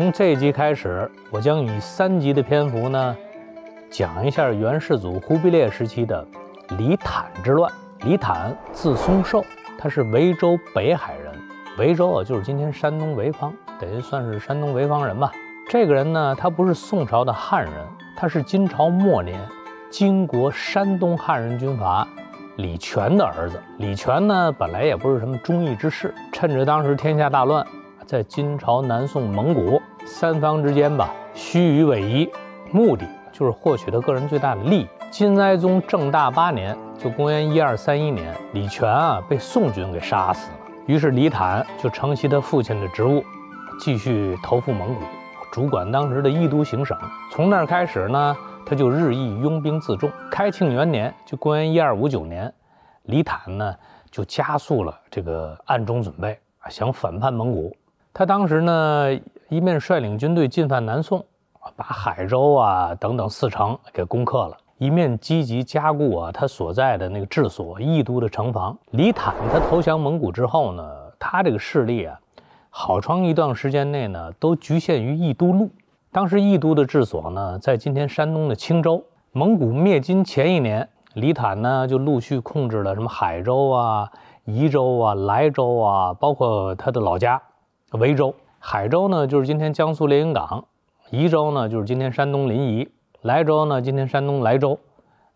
从这集开始，我将以三集的篇幅呢，讲一下元世祖忽必烈时期的李坦之乱。李坦，字松寿，他是潍州北海人，潍州啊，就是今天山东潍坊，等于算是山东潍坊人吧。这个人呢，他不是宋朝的汉人，他是金朝末年金国山东汉人军阀李全的儿子。李全呢，本来也不是什么忠义之士，趁着当时天下大乱，在金朝、南宋、蒙古。三方之间吧，虚与委蛇，目的就是获取他个人最大的利益。金哀宗正大八年，就公元一二三一年，李全啊被宋军给杀死了。于是李坦就承袭他父亲的职务，继续投附蒙古，主管当时的益都行省。从那儿开始呢，他就日益拥兵自重。开庆元年，就公元一二五九年，李坦呢就加速了这个暗中准备啊，想反叛蒙古。他当时呢。一面率领军队进犯南宋，把海州啊等等四城给攻克了；一面积极加固啊他所在的那个治所益都的城防。李坦他投降蒙古之后呢，他这个势力啊，好长一段时间内呢都局限于益都路。当时益都的治所呢在今天山东的青州。蒙古灭金前一年，李坦呢就陆续控制了什么海州啊、宜州啊、莱州啊，包括他的老家，潍州。海州呢，就是今天江苏连云港；宜州呢，就是今天山东临沂；莱州呢，今天山东莱州；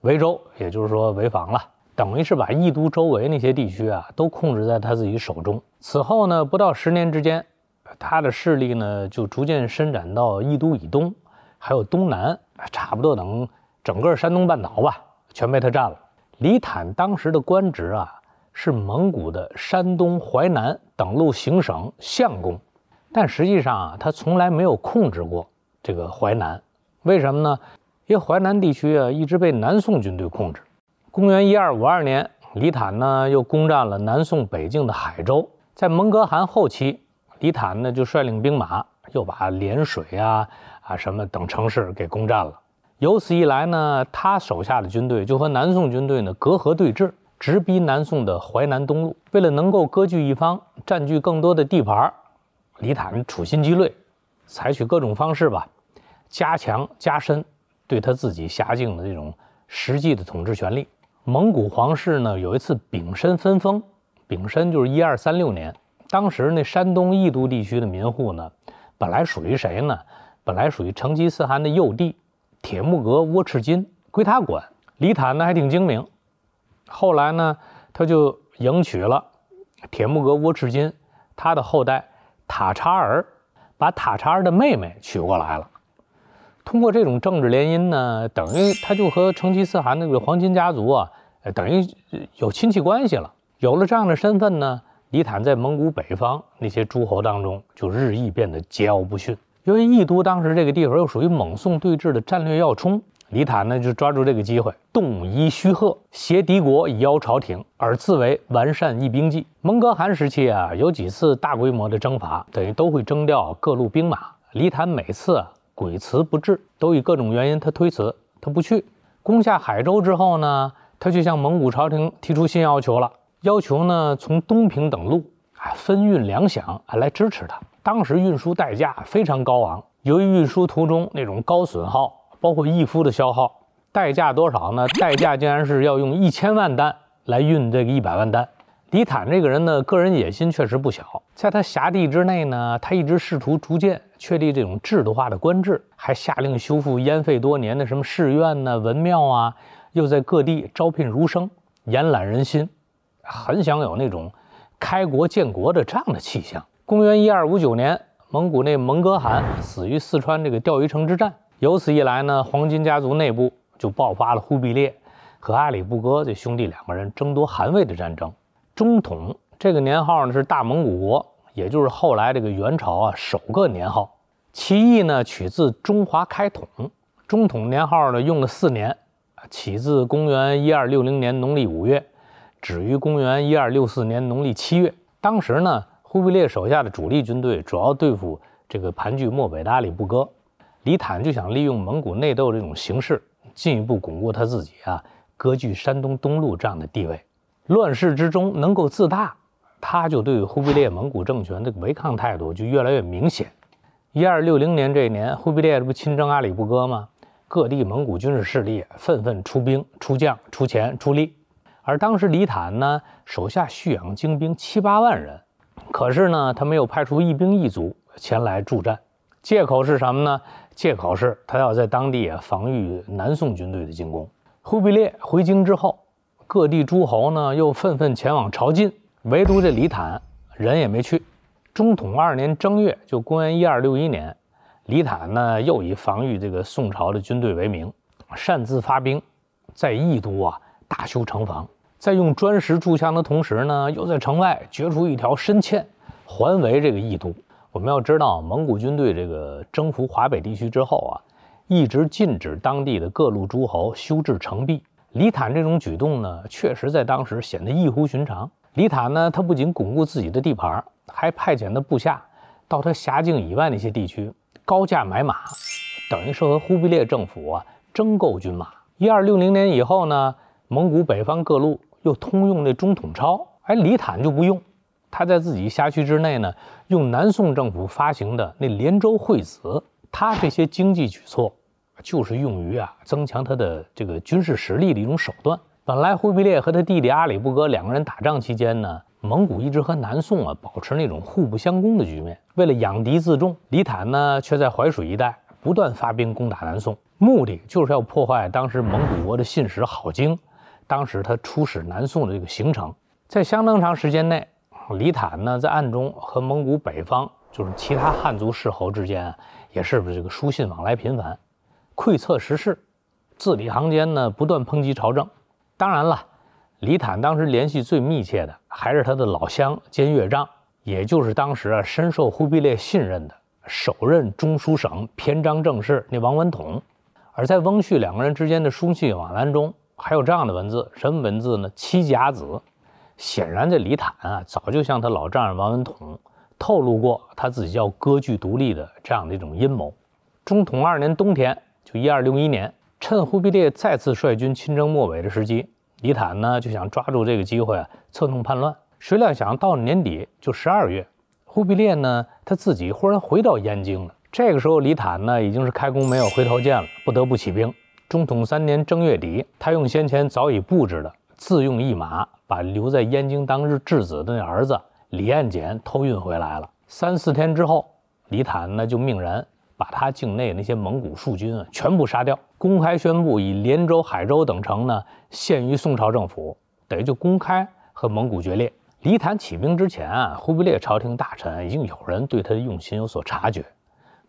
潍州，也就是说潍坊了，等于是把益都周围那些地区啊，都控制在他自己手中。此后呢，不到十年之间，他的势力呢，就逐渐伸展到益都以东，还有东南，差不多等整个山东半岛吧，全被他占了。李坦当时的官职啊，是蒙古的山东淮南等路行省相公。但实际上啊，他从来没有控制过这个淮南，为什么呢？因为淮南地区啊一直被南宋军队控制。公元一二五二年，李坦呢又攻占了南宋北境的海州。在蒙哥汗后期，李坦呢就率领兵马又把涟水啊啊什么等城市给攻占了。由此一来呢，他手下的军队就和南宋军队呢隔河对峙，直逼南宋的淮南东路。为了能够割据一方，占据更多的地盘儿。李坦处心积虑，采取各种方式吧，加强加深对他自己辖境的这种实际的统治权利。蒙古皇室呢，有一次丙申分封，丙申就是一二三六年，当时那山东益都地区的民户呢，本来属于谁呢？本来属于成吉思汗的幼弟铁木格窝赤金，归他管。李坦呢还挺精明，后来呢，他就迎娶了铁木格窝赤金他的后代。塔察儿把塔察儿的妹妹娶过来了，通过这种政治联姻呢，等于他就和成吉思汗那个黄金家族啊，等于有亲戚关系了。有了这样的身份呢，李坦在蒙古北方那些诸侯当中就日益变得桀骜不驯。由于益都当时这个地方又属于蒙宋对峙的战略要冲。李坦呢就抓住这个机会，动以虚贺，挟敌国以邀朝廷，而自为完善益兵计。蒙哥汗时期啊，有几次大规模的征伐，等于都会征调各路兵马。李坦每次啊，鬼辞不至，都以各种原因他推辞，他不去。攻下海州之后呢，他就向蒙古朝廷提出新要求了，要求呢从东平等路啊分运粮饷啊来支持他。当时运输代价非常高昂，由于运输途中那种高损耗。包括一夫的消耗，代价多少呢？代价竟然是要用一千万单来运这个一百万单。李坦这个人呢，个人野心确实不小，在他辖地之内呢，他一直试图逐渐确立这种制度化的官制，还下令修复烟废多年的什么寺院呢、文庙啊，又在各地招聘儒生，延揽人心，很想有那种开国建国的这样的气象。公元一二五九年，蒙古那蒙哥汗死于四川这个钓鱼城之战。由此一来呢，黄金家族内部就爆发了忽必烈和阿里不哥这兄弟两个人争夺汗位的战争。中统这个年号呢，是大蒙古国，也就是后来这个元朝啊首个年号。其意呢，取自中华开统。中统年号呢，用了四年，起自公元一二六零年农历五月，止于公元一二六四年农历七月。当时呢，忽必烈手下的主力军队主要对付这个盘踞漠北的阿里不哥。李坦就想利用蒙古内斗这种形势，进一步巩固他自己啊，割据山东东路这样的地位。乱世之中能够自大，他就对忽必烈蒙古政权的违抗态度就越来越明显。一二六零年这一年，忽必烈这不亲征阿里不哥吗？各地蒙古军事势力纷纷出兵、出将、出钱、出力。而当时李坦呢，手下蓄养精兵七八万人，可是呢，他没有派出一兵一卒前来助战。借口是什么呢？借口是，他要在当地啊防御南宋军队的进攻。忽必烈回京之后，各地诸侯呢又纷纷前往朝觐，唯独这李坦人也没去。中统二年正月，就公元一二六一年，李坦呢又以防御这个宋朝的军队为名，擅自发兵，在益都啊大修城防，在用砖石筑墙的同时呢，又在城外掘出一条深堑，环围这个益都。我们要知道，蒙古军队这个征服华北地区之后啊，一直禁止当地的各路诸侯修筑城壁。李坦这种举动呢，确实在当时显得异乎寻常。李坦呢，他不仅巩固自己的地盘，还派遣他部下到他辖境以外那些地区高价买马，等于是和忽必烈政府啊争购军马。一二六零年以后呢，蒙古北方各路又通用那中统钞，哎，李坦就不用，他在自己辖区之内呢。用南宋政府发行的那连州惠子，他这些经济举措，就是用于啊增强他的这个军事实力的一种手段。本来忽必烈和他弟弟阿里不哥两个人打仗期间呢，蒙古一直和南宋啊保持那种互不相攻的局面。为了养敌自重，李坦呢却在淮水一带不断发兵攻打南宋，目的就是要破坏当时蒙古国的信使郝经，当时他出使南宋的这个行程，在相当长时间内。李坦呢，在暗中和蒙古北方就是其他汉族世侯之间，也是这个书信往来频繁，窥测时事，字里行间呢，不断抨击朝政。当然了，李坦当时联系最密切的还是他的老乡兼岳丈，也就是当时啊深受忽必烈信任的首任中书省偏章政事那王文统。而在翁婿两个人之间的书信往来中，还有这样的文字，什么文字呢？七甲子。显然，这李坦啊，早就向他老丈人王文统透露过他自己要割据独立的这样的一种阴谋。中统二年冬天，就一二六一年，趁忽必烈再次率军亲征漠北的时机，李坦呢就想抓住这个机会策动叛乱。谁料想到年底就十二月，忽必烈呢他自己忽然回到燕京了。这个时候，李坦呢已经是开弓没有回头箭了，不得不起兵。中统三年正月底，他用先前早已布置的。自用一马，把留在燕京当日质子的那儿子李彦简偷运回来了。三四天之后，李坦呢就命人把他境内那些蒙古戍军啊全部杀掉，公开宣布以连州、海州等城呢陷于宋朝政府，等于就公开和蒙古决裂。李坦起兵之前啊，忽必烈朝廷大臣已经有人对他的用心有所察觉，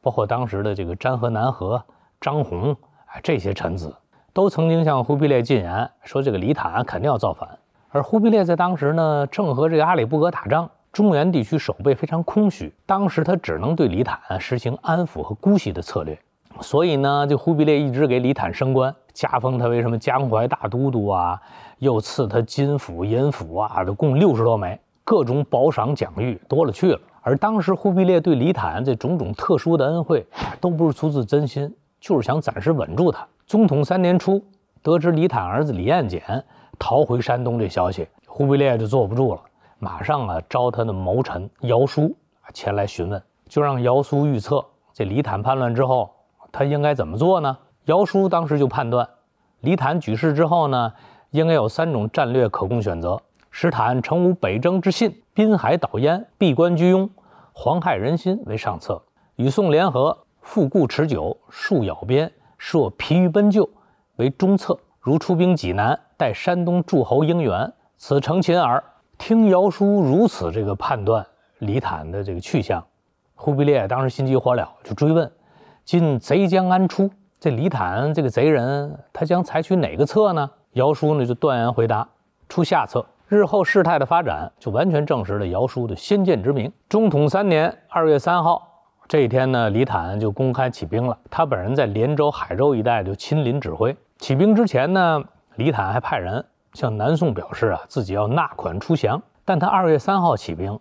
包括当时的这个詹河、南河、张宏，哎这些臣子。都曾经向忽必烈进言说，这个李坦肯定要造反。而忽必烈在当时呢，正和这个阿里不哥打仗，中原地区守备非常空虚。当时他只能对李坦实行安抚和姑息的策略，所以呢，就忽必烈一直给李坦升官，加封他为什么江淮大都督啊，又赐他金斧银斧啊，共六十多枚，各种宝赏奖誉多了去了。而当时忽必烈对李坦这种种特殊的恩惠，都不是出自真心，就是想暂时稳住他。中统三年初，得知李坦儿子李彦简逃回山东这消息，忽必烈就坐不住了，马上啊召他的谋臣姚叔啊前来询问，就让姚叔预测这李坦叛乱之后他应该怎么做呢？姚叔当时就判断，李坦举事之后呢，应该有三种战略可供选择：使坦成无北征之信，滨海岛烟，闭关居庸，皇害人心为上策；与宋联合，复固持久，树咬边。设疲于奔救，为中策；如出兵济南，待山东诸侯应援，此成秦耳。听姚叔如此这个判断，李坦的这个去向，忽必烈当时心急火燎，就追问：今贼将安出？这李坦这个贼人，他将采取哪个策呢？姚叔呢就断言回答：出下策。日后事态的发展，就完全证实了姚叔的先见之明。中统三年二月三号。这一天呢，李坦就公开起兵了。他本人在连州、海州一带就亲临指挥。起兵之前呢，李坦还派人向南宋表示啊，自己要纳款出降。但他二月三号起兵，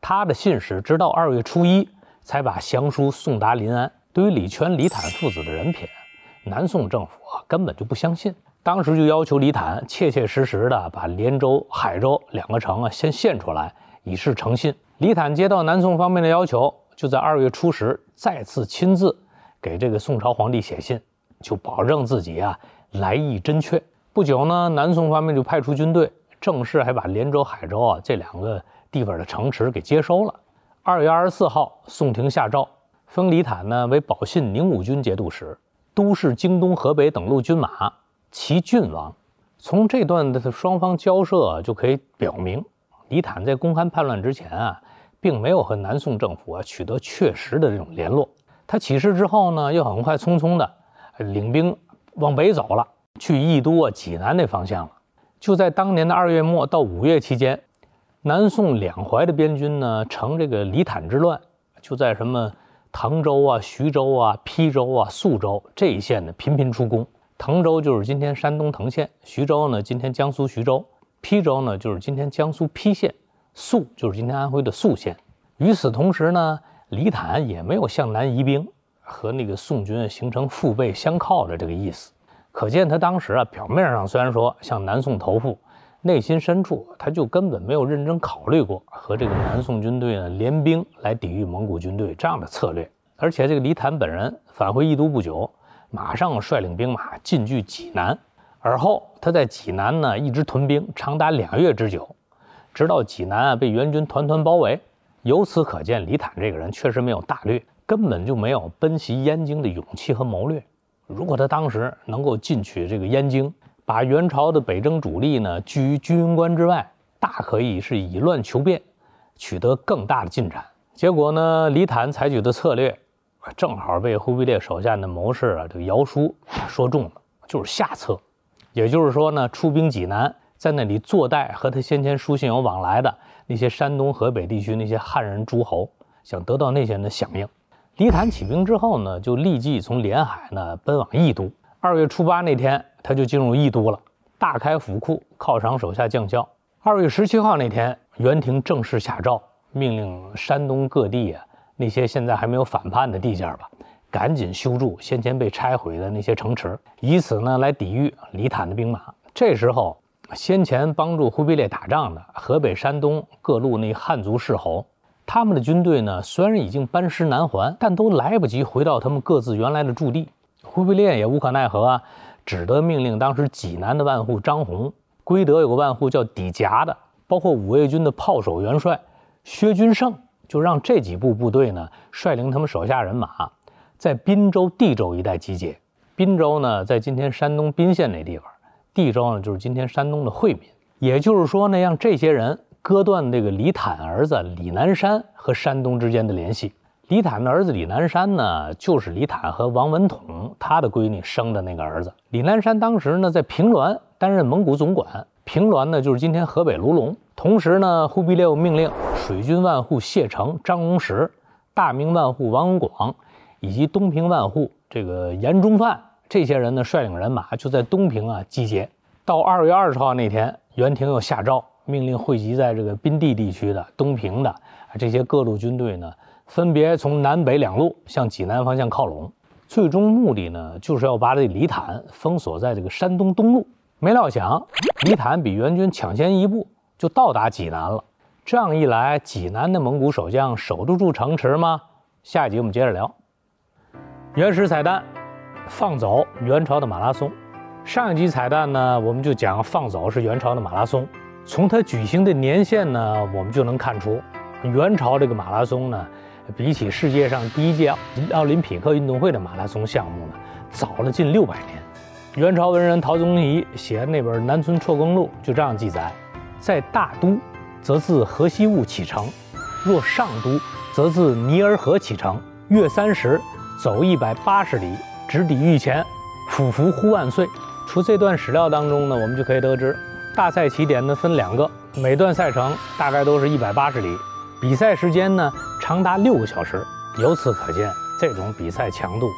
他的信使直到二月初一才把降书送达临安。对于李全、李坦父子的人品，南宋政府啊根本就不相信。当时就要求李坦切切实实的把连州、海州两个城啊先献出来，以示诚信。李坦接到南宋方面的要求。就在二月初十，再次亲自给这个宋朝皇帝写信，就保证自己啊来意真确。不久呢，南宋方面就派出军队，正式还把连州、海州啊这两个地方的城池给接收了。二月二十四号，宋廷下诏封李坦呢为保信宁武军节度使，都使京东、河北等路军马，齐郡王。从这段的双方交涉就可以表明，李坦在公韩叛乱之前啊。并没有和南宋政府啊取得确实的这种联络。他起事之后呢，又很快匆匆的领兵往北走了，去益都啊、济南那方向了。就在当年的二月末到五月期间，南宋两淮的边军呢，乘这个李坦之乱，就在什么滕州啊、徐州啊、邳州啊、宿州这一线呢，频频出攻。滕州就是今天山东滕县，徐州呢，今天江苏徐州，邳州呢，就是今天江苏邳县。宿就是今天安徽的宿县。与此同时呢，李坦也没有向南移兵，和那个宋军形成腹背相靠的这个意思。可见他当时啊，表面上虽然说向南宋投腹，内心深处他就根本没有认真考虑过和这个南宋军队呢联兵来抵御蒙古军队这样的策略。而且这个李坦本人返回宜都不久，马上率领兵马进据济南，而后他在济南呢一直屯兵长达两月之久。直到济南啊被元军团团包围，由此可见，李坦这个人确实没有大略，根本就没有奔袭燕京的勇气和谋略。如果他当时能够进取这个燕京，把元朝的北征主力呢拒于居庸关之外，大可以是以乱求变，取得更大的进展。结果呢，李坦采取的策略，正好被忽必烈手下的谋士啊这个姚书说中了，就是下策。也就是说呢，出兵济南。在那里坐待和他先前书信有往来的那些山东、河北地区那些汉人诸侯，想得到那些人的响应。李坦起兵之后呢，就立即从连海呢奔往义都。二月初八那天，他就进入义都了，大开府库，犒赏手下将校。二月十七号那天，元廷正式下诏，命令山东各地啊那些现在还没有反叛的地界吧，赶紧修筑先前被拆毁的那些城池，以此呢来抵御李坦的兵马。这时候。先前帮助忽必烈打仗的河北、山东各路那汉族世侯，他们的军队呢，虽然已经班师南还，但都来不及回到他们各自原来的驻地。忽必烈也无可奈何啊，只得命令当时济南的万户张宏、归德有个万户叫底夹的，包括五卫军的炮手元帅薛君胜，就让这几部部队呢，率领他们手下人马，在滨州、地州一带集结。滨州呢，在今天山东滨县那地方。地州呢，就是今天山东的惠民，也就是说呢，让这些人割断这个李坦儿子李南山和山东之间的联系。李坦的儿子李南山呢，就是李坦和王文统他的闺女生的那个儿子。李南山当时呢，在平滦担任蒙古总管，平滦呢，就是今天河北卢龙。同时呢，忽必烈又命令水军万户谢成、张荣石，大明万户王文广，以及东平万户这个严中范。这些人呢，率领人马就在东平啊集结。到二月二十号那天，元廷又下诏，命令汇集在这个滨地地区的东平的这些各路军队呢，分别从南北两路向济南方向靠拢。最终目的呢，就是要把这李坦封锁在这个山东东路。没料想，李坦比元军抢先一步，就到达济南了。这样一来，济南的蒙古守将守得住城池吗？下一集我们接着聊。原始彩蛋。放走元朝的马拉松。上一集彩蛋呢，我们就讲放走是元朝的马拉松。从它举行的年限呢，我们就能看出，元朝这个马拉松呢，比起世界上第一届奥林匹克运动会的马拉松项目呢，早了近六百年。元朝文人陶宗仪写那本《南村辍耕录》，就这样记载：在大都，则自河西务启程；若上都，则自尼尔河启程，月三十，走一百八十里。直抵御前，俯伏呼万岁。从这段史料当中呢，我们就可以得知，大赛起点呢分两个，每段赛程大概都是一百八十里，比赛时间呢长达六个小时。由此可见，这种比赛强度，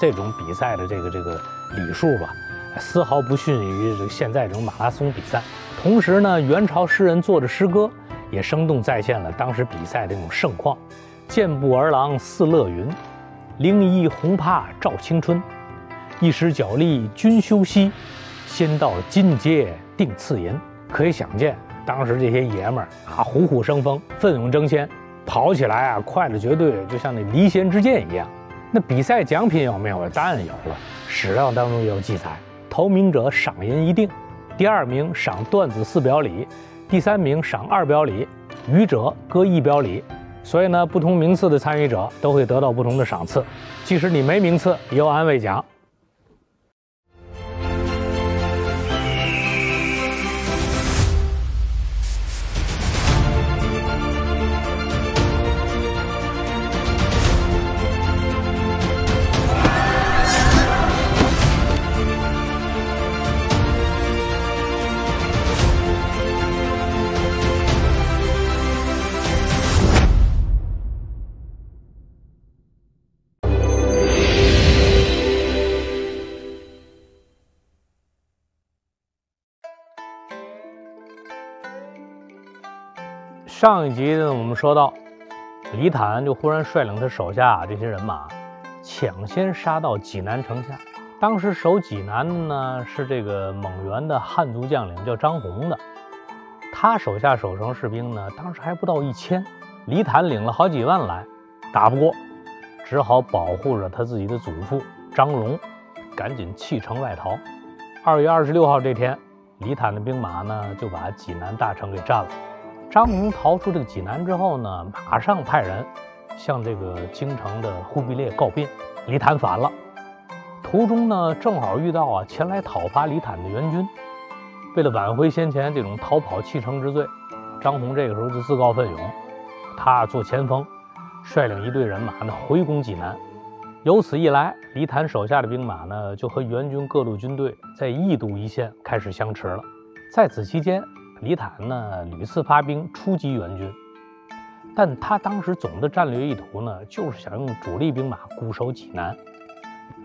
这种比赛的这个这个里数吧，丝毫不逊于现在这种马拉松比赛。同时呢，元朝诗人作的诗歌也生动再现了当时比赛的那种盛况：健步儿郎似乐云。凌衣红帕照青春，一时脚力均休息，先到金阶定赐银。可以想见，当时这些爷们儿啊，虎虎生风，奋勇争先，跑起来啊，快的绝对就像那离弦之箭一样。那比赛奖品有没有？当然有了，史料当中有记载：头名者赏银一锭，第二名赏缎子四表里，第三名赏二表里，余者各一表里。所以呢，不同名次的参与者都会得到不同的赏赐，即使你没名次，也有安慰奖。上一集呢，我们说到，李坦就忽然率领他手下这些人马，抢先杀到济南城下。当时守济南的呢是这个蒙元的汉族将领，叫张宏的。他手下守城士兵呢，当时还不到一千。李坦领了好几万来，打不过，只好保护着他自己的祖父张荣，赶紧弃城外逃。二月二十六号这天，李坦的兵马呢就把济南大城给占了。张宏逃出这个济南之后呢，马上派人向这个京城的忽必烈告别，李坦反了。途中呢，正好遇到啊前来讨伐李坦的援军。为了挽回先前这种逃跑弃城之罪，张宏这个时候就自告奋勇，他做前锋，率领一队人马呢回攻济南。由此一来，李坦手下的兵马呢就和援军各路军队在易都一线开始相持了。在此期间，李坦呢屡次发兵出击援军，但他当时总的战略意图呢，就是想用主力兵马固守济南，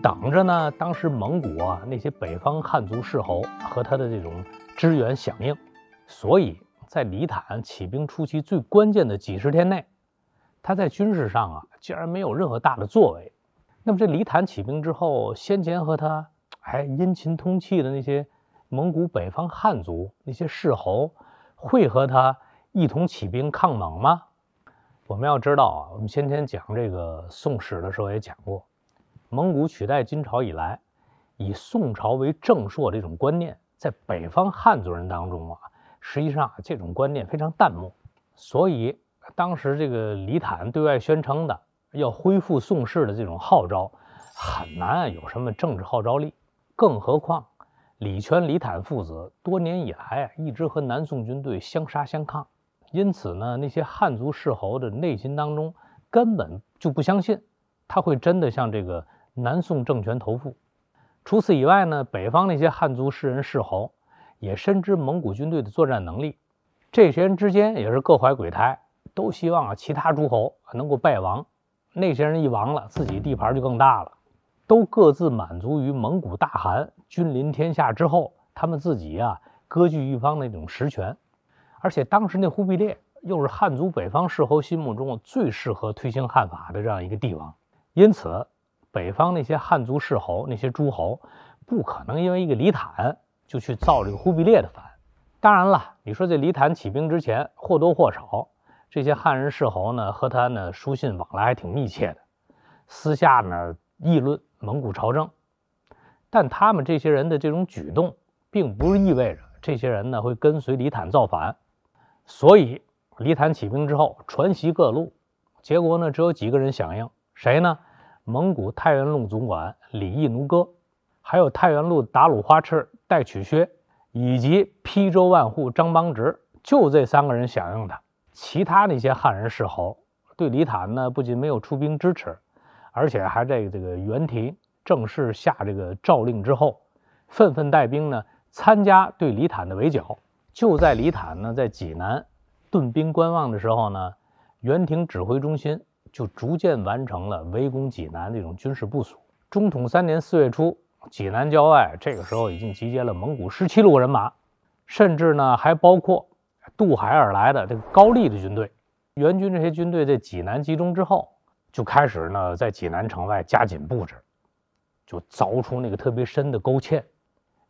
等着呢当时蒙古啊那些北方汉族世侯和他的这种支援响应。所以，在李坦起兵初期最关键的几十天内，他在军事上啊竟然没有任何大的作为。那么这李坦起兵之后，先前和他还殷勤通气的那些。蒙古北方汉族那些世侯会和他一同起兵抗蒙吗？我们要知道啊，我们先前讲这个《宋史》的时候也讲过，蒙古取代金朝以来，以宋朝为正朔这种观念，在北方汉族人当中啊，实际上啊，这种观念非常淡漠，所以当时这个李坦对外宣称的要恢复宋室的这种号召，很难有什么政治号召力，更何况。李全、李坦父子多年以来一直和南宋军队相杀相抗，因此呢，那些汉族世侯的内心当中根本就不相信他会真的向这个南宋政权投附。除此以外呢，北方那些汉族士人、世侯也深知蒙古军队的作战能力，这些人之间也是各怀鬼胎，都希望啊其他诸侯能够败亡，那些人一亡了，自己地盘就更大了。都各自满足于蒙古大汗君临天下之后，他们自己啊割据一方那种实权，而且当时那忽必烈又是汉族北方世侯心目中最适合推行汉法的这样一个帝王，因此北方那些汉族世侯那些诸侯，不可能因为一个李坦就去造这个忽必烈的反。当然了，你说这李坦起兵之前，或多或少这些汉人世侯呢和他呢书信往来还挺密切的，私下呢议论。蒙古朝政，但他们这些人的这种举动，并不是意味着这些人呢会跟随李坦造反。所以李坦起兵之后，传习各路，结果呢只有几个人响应，谁呢？蒙古太原路总管李义奴哥，还有太原路达鲁花赤戴曲薛，以及邳州万户张邦直，就这三个人响应他。其他那些汉人世侯，对李坦呢不仅没有出兵支持。而且还在这个元廷正式下这个诏令之后，愤愤带兵呢参加对李坦的围剿。就在李坦呢在济南，屯兵观望的时候呢，元廷指挥中心就逐渐完成了围攻济南这种军事部署。中统三年四月初，济南郊外这个时候已经集结了蒙古十七路人马，甚至呢还包括渡海而来的这个高丽的军队。元军这些军队在济南集中之后。就开始呢，在济南城外加紧布置，就凿出那个特别深的沟堑，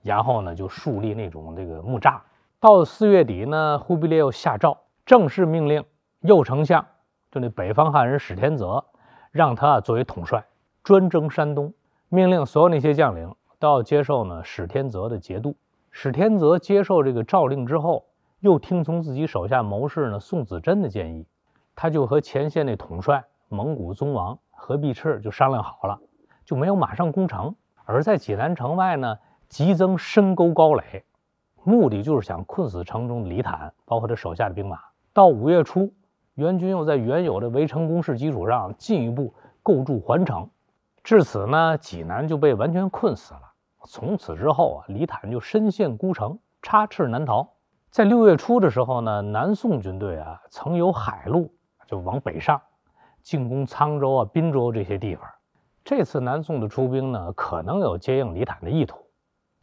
然后呢，就树立那种这个木栅。到四月底呢，忽必烈又下诏正式命令右丞相，就那北方汉人史天泽，让他作为统帅专征山东，命令所有那些将领都要接受呢史天泽的节度。史天泽接受这个诏令之后，又听从自己手下谋士呢宋子珍的建议，他就和前线那统帅。蒙古宗王和必赤就商量好了，就没有马上攻城，而在济南城外呢，急增深沟高垒，目的就是想困死城中的李坦，包括他手下的兵马。到五月初，元军又在原有的围城攻势基础上进一步构筑环城，至此呢，济南就被完全困死了。从此之后啊，李坦就身陷孤城，插翅难逃。在六月初的时候呢，南宋军队啊，曾有海路就往北上。进攻沧州啊、滨州这些地方，这次南宋的出兵呢，可能有接应李坦的意图，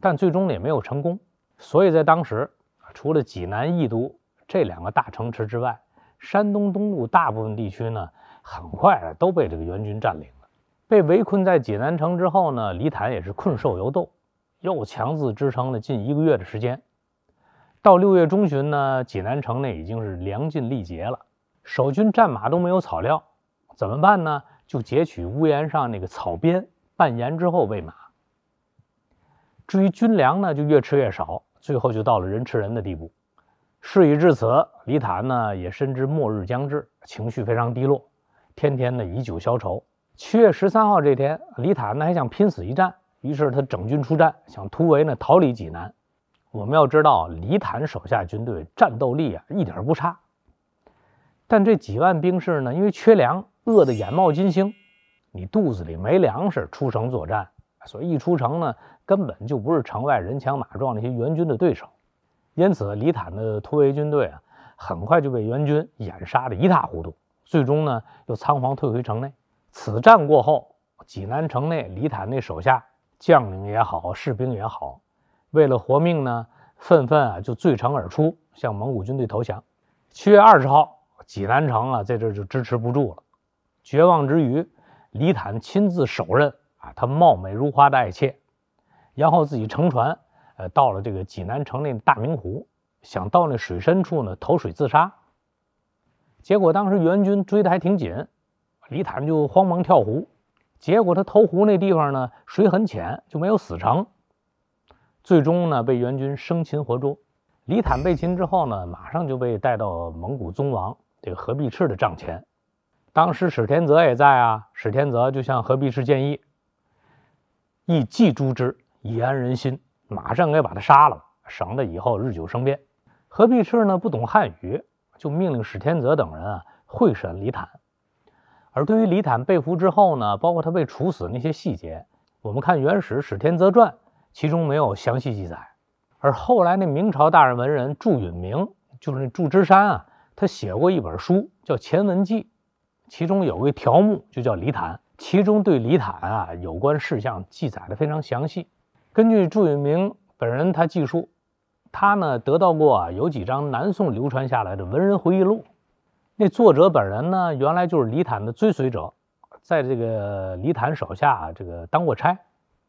但最终呢也没有成功。所以在当时，除了济南、益都这两个大城池之外，山东东路大部分地区呢，很快啊都被这个元军占领了。被围困在济南城之后呢，李坦也是困兽犹斗，又强自支撑了近一个月的时间。到六月中旬呢，济南城内已经是粮尽力竭了，守军战马都没有草料。怎么办呢？就截取屋檐上那个草编，半盐之后喂马。至于军粮呢，就越吃越少，最后就到了人吃人的地步。事已至此，李坦呢也深知末日将至，情绪非常低落，天天呢以酒消愁。七月十三号这天，李坦呢还想拼死一战，于是他整军出战，想突围呢逃离济南。我们要知道，李坦手下军队战斗力啊一点不差，但这几万兵士呢，因为缺粮。饿得眼冒金星，你肚子里没粮食，出城作战，所以一出城呢，根本就不是城外人强马壮那些援军的对手，因此李坦的突围军队啊，很快就被援军掩杀得一塌糊涂，最终呢又仓皇退回城内。此战过后，济南城内李坦那手下将领也好，士兵也好，为了活命呢，纷纷啊就缒城而出，向蒙古军队投降。七月二十号，济南城啊在这就支持不住了。绝望之余，李坦亲自手刃啊他貌美如花的爱妾，然后自己乘船，呃，到了这个济南城内大明湖，想到那水深处呢投水自杀。结果当时元军追得还挺紧，李坦就慌忙跳湖，结果他投湖那地方呢水很浅，就没有死成。最终呢被元军生擒活捉，李坦被擒之后呢，马上就被带到蒙古宗王这个何必赤的帐前。当时史天泽也在啊，史天泽就向何必士建议：“一即诛之，以安人心。”马上该把他杀了，省得以后日久生变。何必士呢不懂汉语，就命令史天泽等人啊会审李坦。而对于李坦被俘之后呢，包括他被处死那些细节，我们看《元史·史天泽传》，其中没有详细记载。而后来那明朝大人文人祝允明，就是那祝枝山啊，他写过一本书叫《前文记》。其中有个条目就叫李坦，其中对李坦啊有关事项记载的非常详细。根据朱允明本人他记述，他呢得到过啊有几张南宋流传下来的文人回忆录，那作者本人呢原来就是李坦的追随者，在这个李坦手下这个当过差。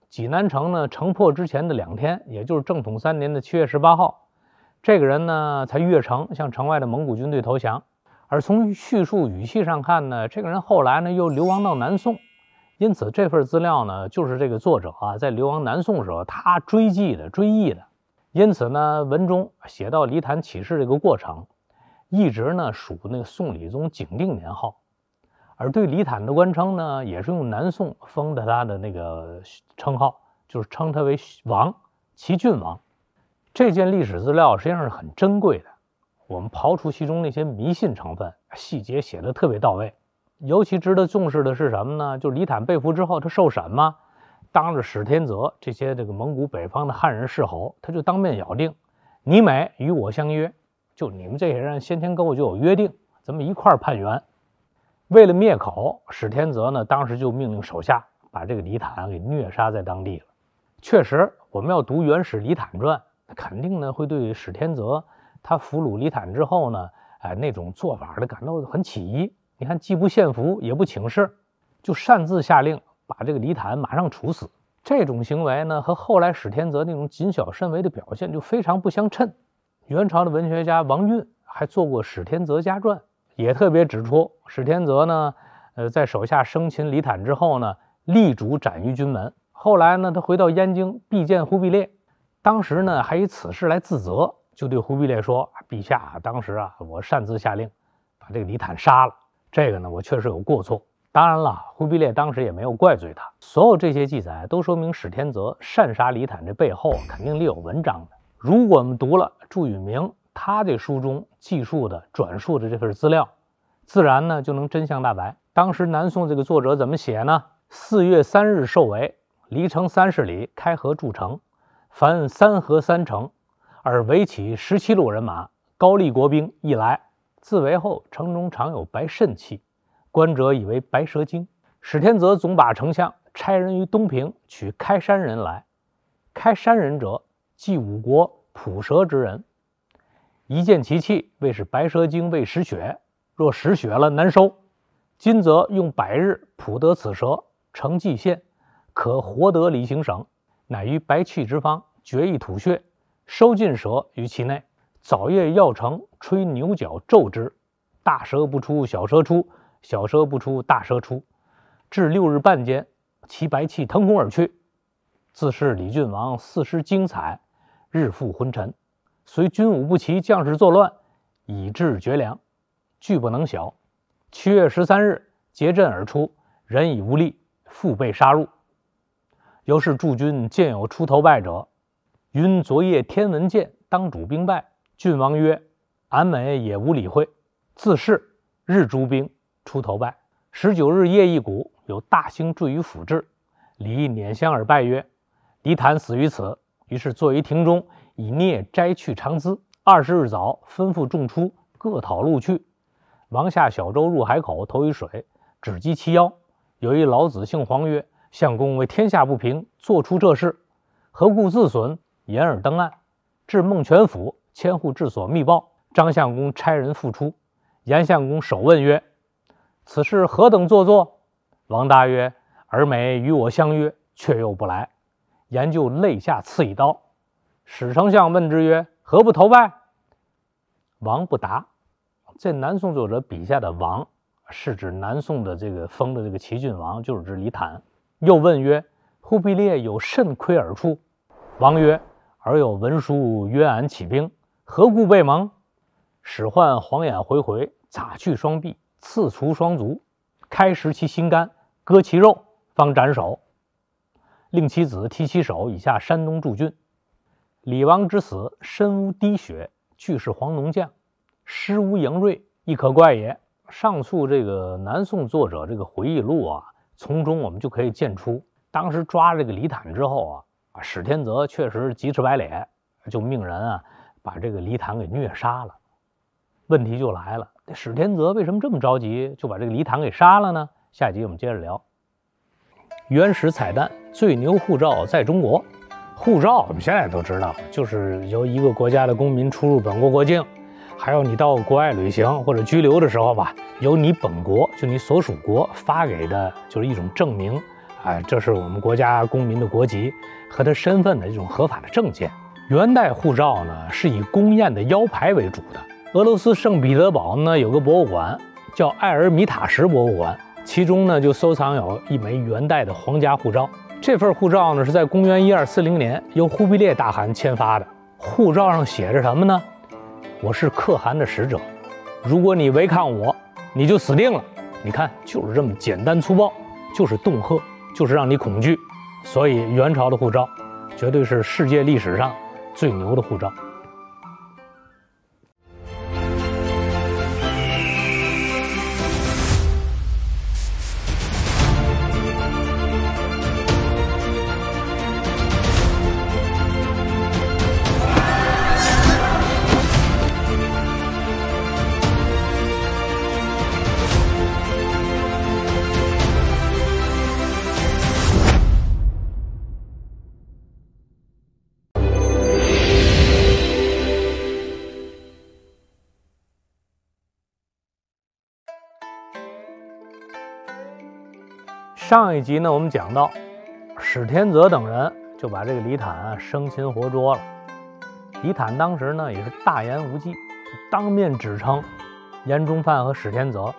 济南城呢城破之前的两天，也就是正统三年的七月十八号，这个人呢才越城向城外的蒙古军队投降。而从叙述语气上看呢，这个人后来呢又流亡到南宋，因此这份资料呢就是这个作者啊在流亡南宋时候他追记的、追忆的。因此呢，文中写到李坦起事这个过程，一直呢属那个宋理宗景定年号，而对李坦的官称呢也是用南宋封的他的那个称号，就是称他为王、齐郡王。这件历史资料实际上是很珍贵的。我们刨除其中那些迷信成分，细节写得特别到位。尤其值得重视的是什么呢？就是李坦被俘之后，他受审吗？当着史天泽这些这个蒙古北方的汉人侍候，他就当面咬定：“你美与我相约，就你们这些人先前跟我就有约定，咱们一块儿叛元。”为了灭口，史天泽呢当时就命令手下把这个李坦给虐杀在当地了。确实，我们要读《原始李坦传》，肯定呢会对史天泽。他俘虏李坦之后呢，哎，那种做法的感到很起疑。你看，既不献俘，也不请示，就擅自下令把这个李坦马上处死。这种行为呢，和后来史天泽那种谨小慎微的表现就非常不相称。元朝的文学家王韵还做过史天泽家传，也特别指出史天泽呢，呃，在手下生擒李坦之后呢，力主斩于军门。后来呢，他回到燕京，必见忽必烈，当时呢，还以此事来自责。就对忽必烈说：“陛下，当时啊，我擅自下令，把这个李坦杀了。这个呢，我确实有过错。当然了，忽必烈当时也没有怪罪他。所有这些记载都说明史天泽擅杀李坦，这背后肯定另有文章的。如果我们读了祝允明他这书中记述的转述的这份资料，自然呢就能真相大白。当时南宋这个作者怎么写呢？四月三日受围，离城三十里，开河筑城，凡三河三城。”而围起十七路人马，高丽国兵一来，自围后城中常有白蜃气，观者以为白蛇精。史天泽总把丞相差人于东平取开山人来，开山人者，即五国捕蛇之人。一见其气，谓是白蛇精，未食血，若食血了难收。今则用百日捕得此蛇，成蓟县，可活得李行省，乃于白气之方绝一吐血。收尽蛇于其内，早夜药成，吹牛角骤之。大蛇不出，小蛇出；小蛇不出，大蛇出。至六日半间，其白气腾空而去。自是李郡王四失精彩，日复昏沉，随军武不齐，将士作乱，以致绝粮，惧不能小。七月十三日，结阵而出，人已无力，复被杀入。尤是驻军见有出头败者。云昨夜天文见，当主兵败。郡王曰：“俺每也无理会，自是日诸兵出头拜。”十九日夜一鼓，有大星坠于府志。李毅捻香而拜曰：“狄坦死于此。”于是坐于亭中，以镊摘去长资。二十日早，吩咐众出，各讨路去。王下小舟入海口，投于水，只击其腰。有一老子姓黄曰：“相公为天下不平，做出这事，何故自损？”掩尔登岸，至孟权府千户治所，密报张相公差人复出。严相公首问曰：“此事何等做作？”王答曰：“尔美与我相约，却又不来。”严就肋下刺一刀。史丞相问之曰：“何不投拜？”王不答。这南宋作者笔下的王，是指南宋的这个封的这个齐郡王，就是指李坦。又问曰：“忽必烈有甚亏而处？”王曰。而有文书约俺起兵，何故被蒙？使唤黄眼回回，斩去双臂，刺除双足，开食其心肝，割其肉，方斩首。令其子提其手，以下山东驻军。李王之死，身无滴血，俱是黄龙将，尸无盈锐，亦可怪也。上述这个南宋作者这个回忆录啊，从中我们就可以见出，当时抓这个李坦之后啊。史天泽确实急赤白脸，就命人啊把这个李坦给虐杀了。问题就来了，这史天泽为什么这么着急就把这个李坦给杀了呢？下集我们接着聊。原始彩蛋，最牛护照在中国。护照我们现在都知道，就是由一个国家的公民出入本国国境，还有你到国外旅行或者居留的时候吧，由你本国就你所属国发给的，就是一种证明啊，这是我们国家公民的国籍。和他身份的这种合法的证件，元代护照呢是以公宴的腰牌为主的。俄罗斯圣彼得堡呢有个博物馆叫艾尔米塔什博物馆，其中呢就收藏有一枚元代的皇家护照。这份护照呢是在公元一二四零年由忽必烈大汗签发的。护照上写着什么呢？我是可汗的使者，如果你违抗我，你就死定了。你看，就是这么简单粗暴，就是恫吓，就是让你恐惧。所以，元朝的护照，绝对是世界历史上最牛的护照。上一集呢，我们讲到史天泽等人就把这个李坦生擒活捉了。李坦当时呢也是大言无忌，当面指称严中范和史天泽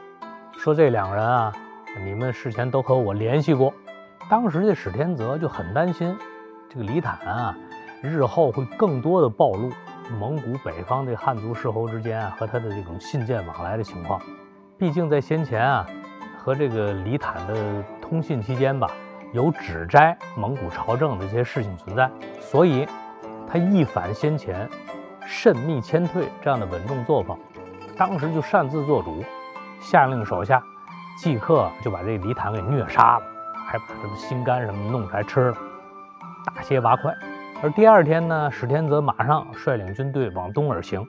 说：“这两人啊，你们事前都和我联系过。”当时这史天泽就很担心，这个李坦啊，日后会更多的暴露蒙古北方的汉族世侯之间啊和他的这种信件往来的情况。毕竟在先前啊，和这个李坦的。通信期间吧，有指摘蒙古朝政的一些事情存在，所以他一反先前慎密谦退这样的稳重作风，当时就擅自做主，下令手下即刻就把这李坦给虐杀了，还把什么心肝什么弄出来吃了，大卸八块。而第二天呢，史天泽马上率领军队往东而行，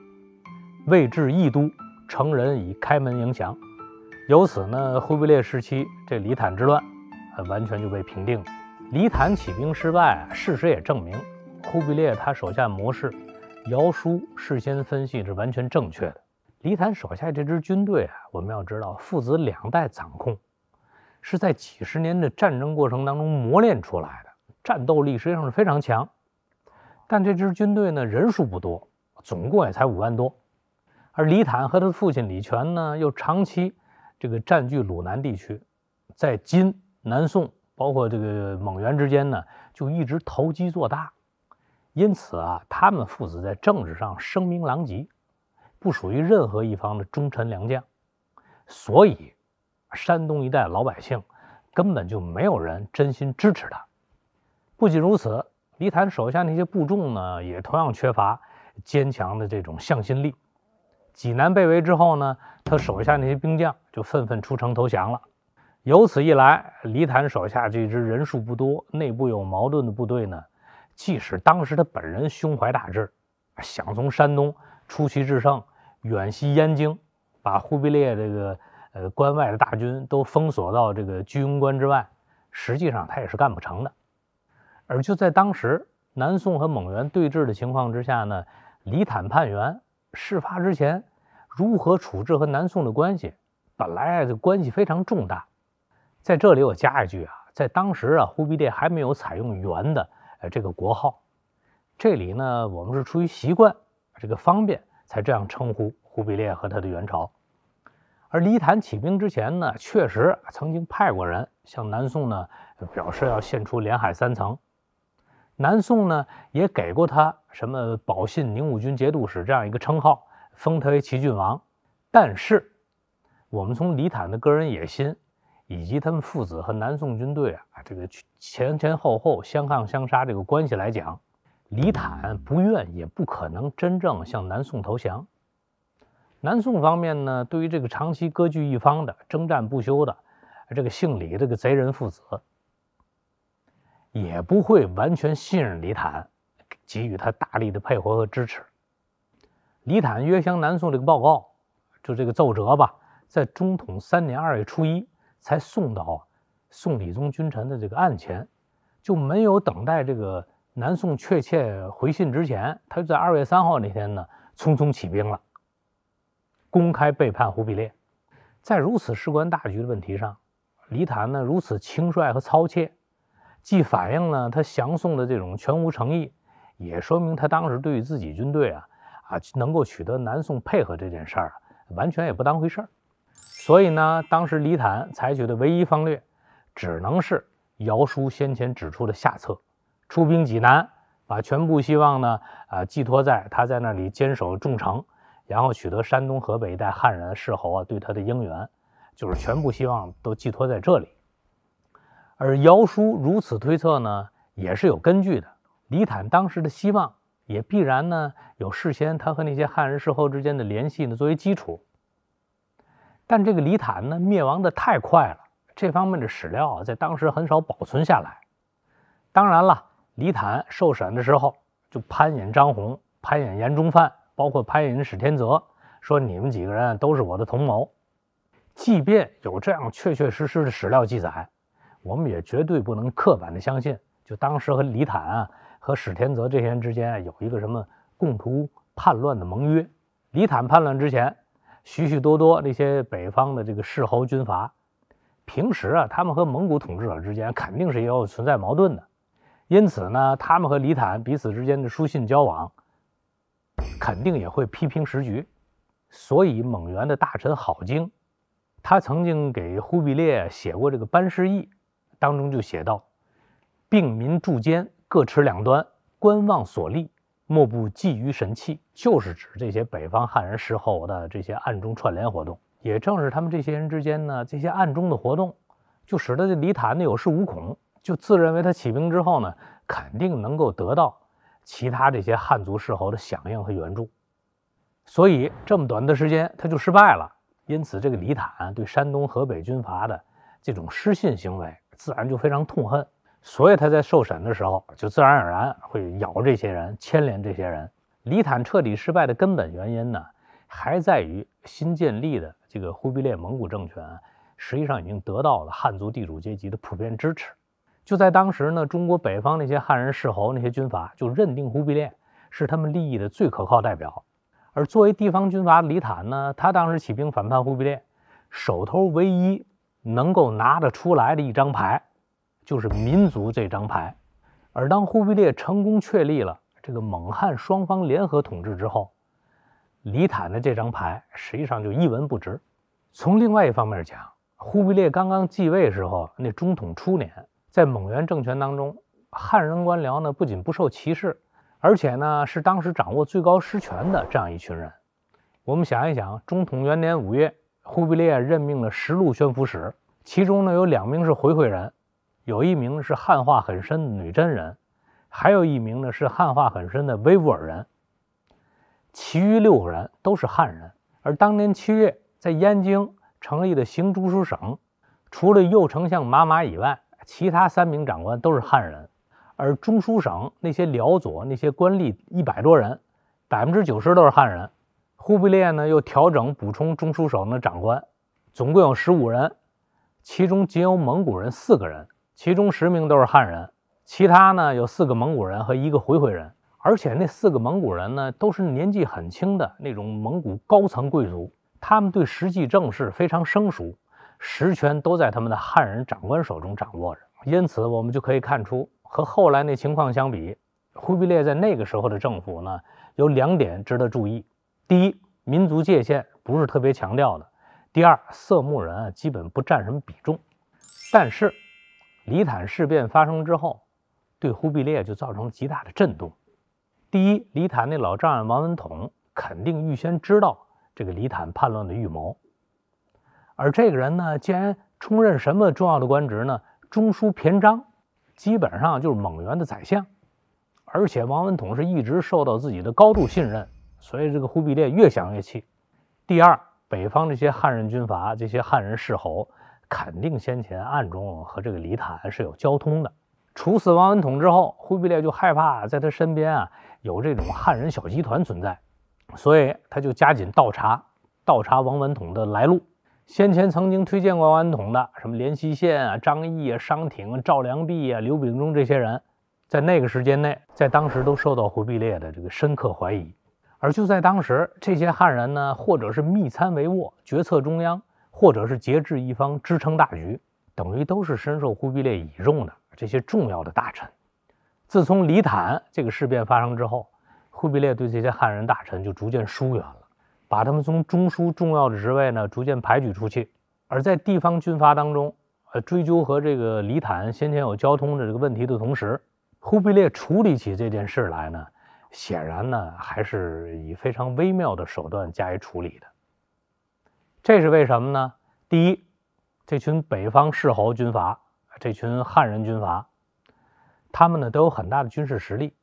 未至义都，城人已开门迎降。由此呢，忽必烈时期这李坦之乱，完全就被平定了。李坦起兵失败，事实也证明，忽必烈他手下谋士姚书事先分析是完全正确的。李坦手下这支军队啊，我们要知道，父子两代掌控，是在几十年的战争过程当中磨练出来的，战斗力实际上是非常强。但这支军队呢，人数不多，总共也才五万多，而李坦和他的父亲李全呢，又长期。这个占据鲁南地区，在金、南宋包括这个蒙元之间呢，就一直投机做大，因此啊，他们父子在政治上声名狼藉，不属于任何一方的忠臣良将，所以，山东一带老百姓根本就没有人真心支持他。不仅如此，李坦手下那些部众呢，也同样缺乏坚强的这种向心力。济南被围之后呢，他手下那些兵将就纷纷出城投降了。由此一来，李坦手下这支人数不多、内部有矛盾的部队呢，即使当时他本人胸怀大志，想从山东出奇制胜，远袭燕京，把忽必烈这个呃关外的大军都封锁到这个居庸关之外，实际上他也是干不成的。而就在当时南宋和蒙元对峙的情况之下呢，李坦叛元。事发之前，如何处置和南宋的关系，本来这关系非常重大。在这里我加一句啊，在当时啊，忽必烈还没有采用元的呃这个国号。这里呢，我们是出于习惯，这个方便才这样称呼忽必烈和他的元朝。而李璮起兵之前呢，确实曾经派过人向南宋呢表示要献出连海三层，南宋呢，也给过他什么保信宁武军节度使这样一个称号，封他为齐郡王。但是，我们从李坦的个人野心，以及他们父子和南宋军队啊，这个前前后后相抗相杀这个关系来讲，李坦不愿也不可能真正向南宋投降。南宋方面呢，对于这个长期割据一方的征战不休的这个姓李这个贼人父子。也不会完全信任李坦，给予他大力的配合和支持。李坦约降南宋这个报告，就这个奏折吧，在中统三年二月初一才送到宋理宗君臣的这个案前，就没有等待这个南宋确切回信之前，他就在二月三号那天呢，匆匆起兵了，公开背叛忽必烈。在如此事关大局的问题上，李坦呢如此轻率和操切。既反映了他降宋的这种全无诚意，也说明他当时对于自己军队啊啊能够取得南宋配合这件事儿，完全也不当回事儿。所以呢，当时李坦采取的唯一方略，只能是姚书先前指出的下策，出兵济南，把全部希望呢啊寄托在他在那里坚守重城，然后取得山东河北一带汉人世侯啊对他的应援，就是全部希望都寄托在这里。而姚叔如此推测呢，也是有根据的。李坦当时的希望，也必然呢有事先他和那些汉人事后之间的联系呢作为基础。但这个李坦呢灭亡的太快了，这方面的史料啊，在当时很少保存下来。当然了，李坦受审的时候就攀引张弘、攀引严中范，包括攀引史天泽，说你们几个人都是我的同谋。即便有这样确确实实的史料记载。我们也绝对不能刻板地相信，就当时和李坦啊、和史天泽这些人之间啊，有一个什么共图叛乱的盟约。李坦叛乱之前，许许多多那些北方的这个世侯军阀，平时啊，他们和蒙古统治者之间肯定是也有存在矛盾的，因此呢，他们和李坦彼此之间的书信交往，肯定也会批评时局。所以，蒙元的大臣郝经，他曾经给忽必烈写过这个班师议。当中就写到：“病民驻监，各持两端，观望所立，莫不觊觎神器。”就是指这些北方汉人事后的这些暗中串联活动。也正是他们这些人之间呢，这些暗中的活动，就使得这李坦呢有恃无恐，就自认为他起兵之后呢，肯定能够得到其他这些汉族氏侯的响应和援助。所以这么短的时间他就失败了。因此，这个李坦对山东、河北军阀的这种失信行为。自然就非常痛恨，所以他在受审的时候就自然而然会咬这些人，牵连这些人。李坦彻底失败的根本原因呢，还在于新建立的这个忽必烈蒙古政权，实际上已经得到了汉族地主阶级的普遍支持。就在当时呢，中国北方那些汉人世侯、那些军阀就认定忽必烈是他们利益的最可靠代表，而作为地方军阀李坦呢，他当时起兵反叛忽必烈，手头唯一。能够拿得出来的一张牌，就是民族这张牌。而当忽必烈成功确立了这个蒙汉双方联合统治之后，李坦的这张牌实际上就一文不值。从另外一方面讲，忽必烈刚刚继位时候，那中统初年，在蒙元政权当中，汉人官僚呢不仅不受歧视，而且呢是当时掌握最高实权的这样一群人。我们想一想，中统元年五月。忽必烈任命了十路宣抚使，其中呢有两名是回回人，有一名是汉化很深的女真人，还有一名呢是汉化很深的维吾尔人。其余六个人都是汉人。而当年七月在燕京成立的行中书省，除了右丞相马马以外，其他三名长官都是汉人。而中书省那些辽左那些官吏一百多人，百分之九十都是汉人。忽必烈呢，又调整补充中书省的长官，总共有十五人，其中仅有蒙古人四个人，其中十名都是汉人，其他呢有四个蒙古人和一个回回人，而且那四个蒙古人呢都是年纪很轻的那种蒙古高层贵族，他们对实际政事非常生疏，实权都在他们的汉人长官手中掌握着，因此我们就可以看出和后来那情况相比，忽必烈在那个时候的政府呢有两点值得注意。第一，民族界限不是特别强调的；第二，色目人啊，基本不占什么比重。但是，李坦事变发生之后，对忽必烈就造成极大的震动。第一，李坦那老丈人王文统肯定预先知道这个李坦叛乱的预谋，而这个人呢，竟然充任什么重要的官职呢？中书偏章，基本上就是蒙元的宰相，而且王文统是一直受到自己的高度信任。所以这个忽必烈越想越气。第二，北方这些汉人军阀、这些汉人世侯，肯定先前暗中和这个李坦是有交通的。处死王文统之后，忽必烈就害怕在他身边啊有这种汉人小集团存在，所以他就加紧倒查，倒查王文统的来路。先前曾经推荐过王文统的什么连锡县啊、张毅啊、商挺啊、赵良弼啊、刘秉忠这些人，在那个时间内，在当时都受到忽必烈的这个深刻怀疑。而就在当时，这些汉人呢，或者是密参帷幄、决策中央，或者是节制一方、支撑大局，等于都是深受忽必烈倚重的这些重要的大臣。自从李坦这个事变发生之后，忽必烈对这些汉人大臣就逐渐疏远了，把他们从中枢重要的职位呢逐渐排挤出去。而在地方军阀当中，呃，追究和这个李坦先前有交通的这个问题的同时，忽必烈处理起这件事来呢。显然呢，还是以非常微妙的手段加以处理的。这是为什么呢？第一，这群北方世侯军阀，这群汉人军阀，他们呢都有很大的军事实力，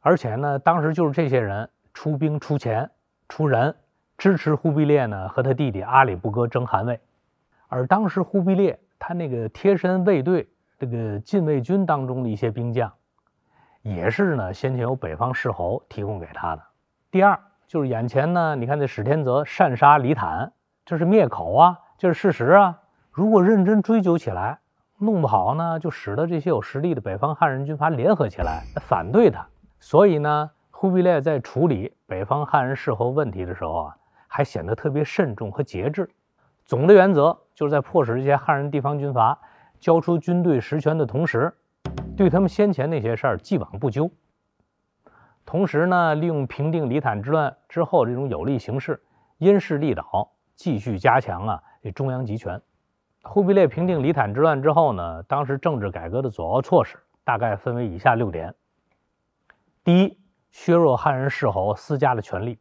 而且呢，当时就是这些人出兵、出钱、出人，支持忽必烈呢和他弟弟阿里不哥争汗位。而当时忽必烈他那个贴身卫队、这个禁卫军当中的一些兵将。也是呢，先前由北方世侯提供给他的。第二就是眼前呢，你看这史天泽擅杀李坦，这是灭口啊，这是事实啊。如果认真追究起来，弄不好呢，就使得这些有实力的北方汉人军阀联合起来反对他。所以呢，忽必烈在处理北方汉人世侯问题的时候啊，还显得特别慎重和节制。总的原则就是在迫使这些汉人地方军阀交出军队实权的同时。对他们先前那些事儿既往不咎，同时呢，利用平定李坦之乱之后这种有利形势，因势利导，继续加强啊这中央集权。忽必烈平定李坦之乱之后呢，当时政治改革的主要措施大概分为以下六点：第一，削弱汉人世侯私家的权利，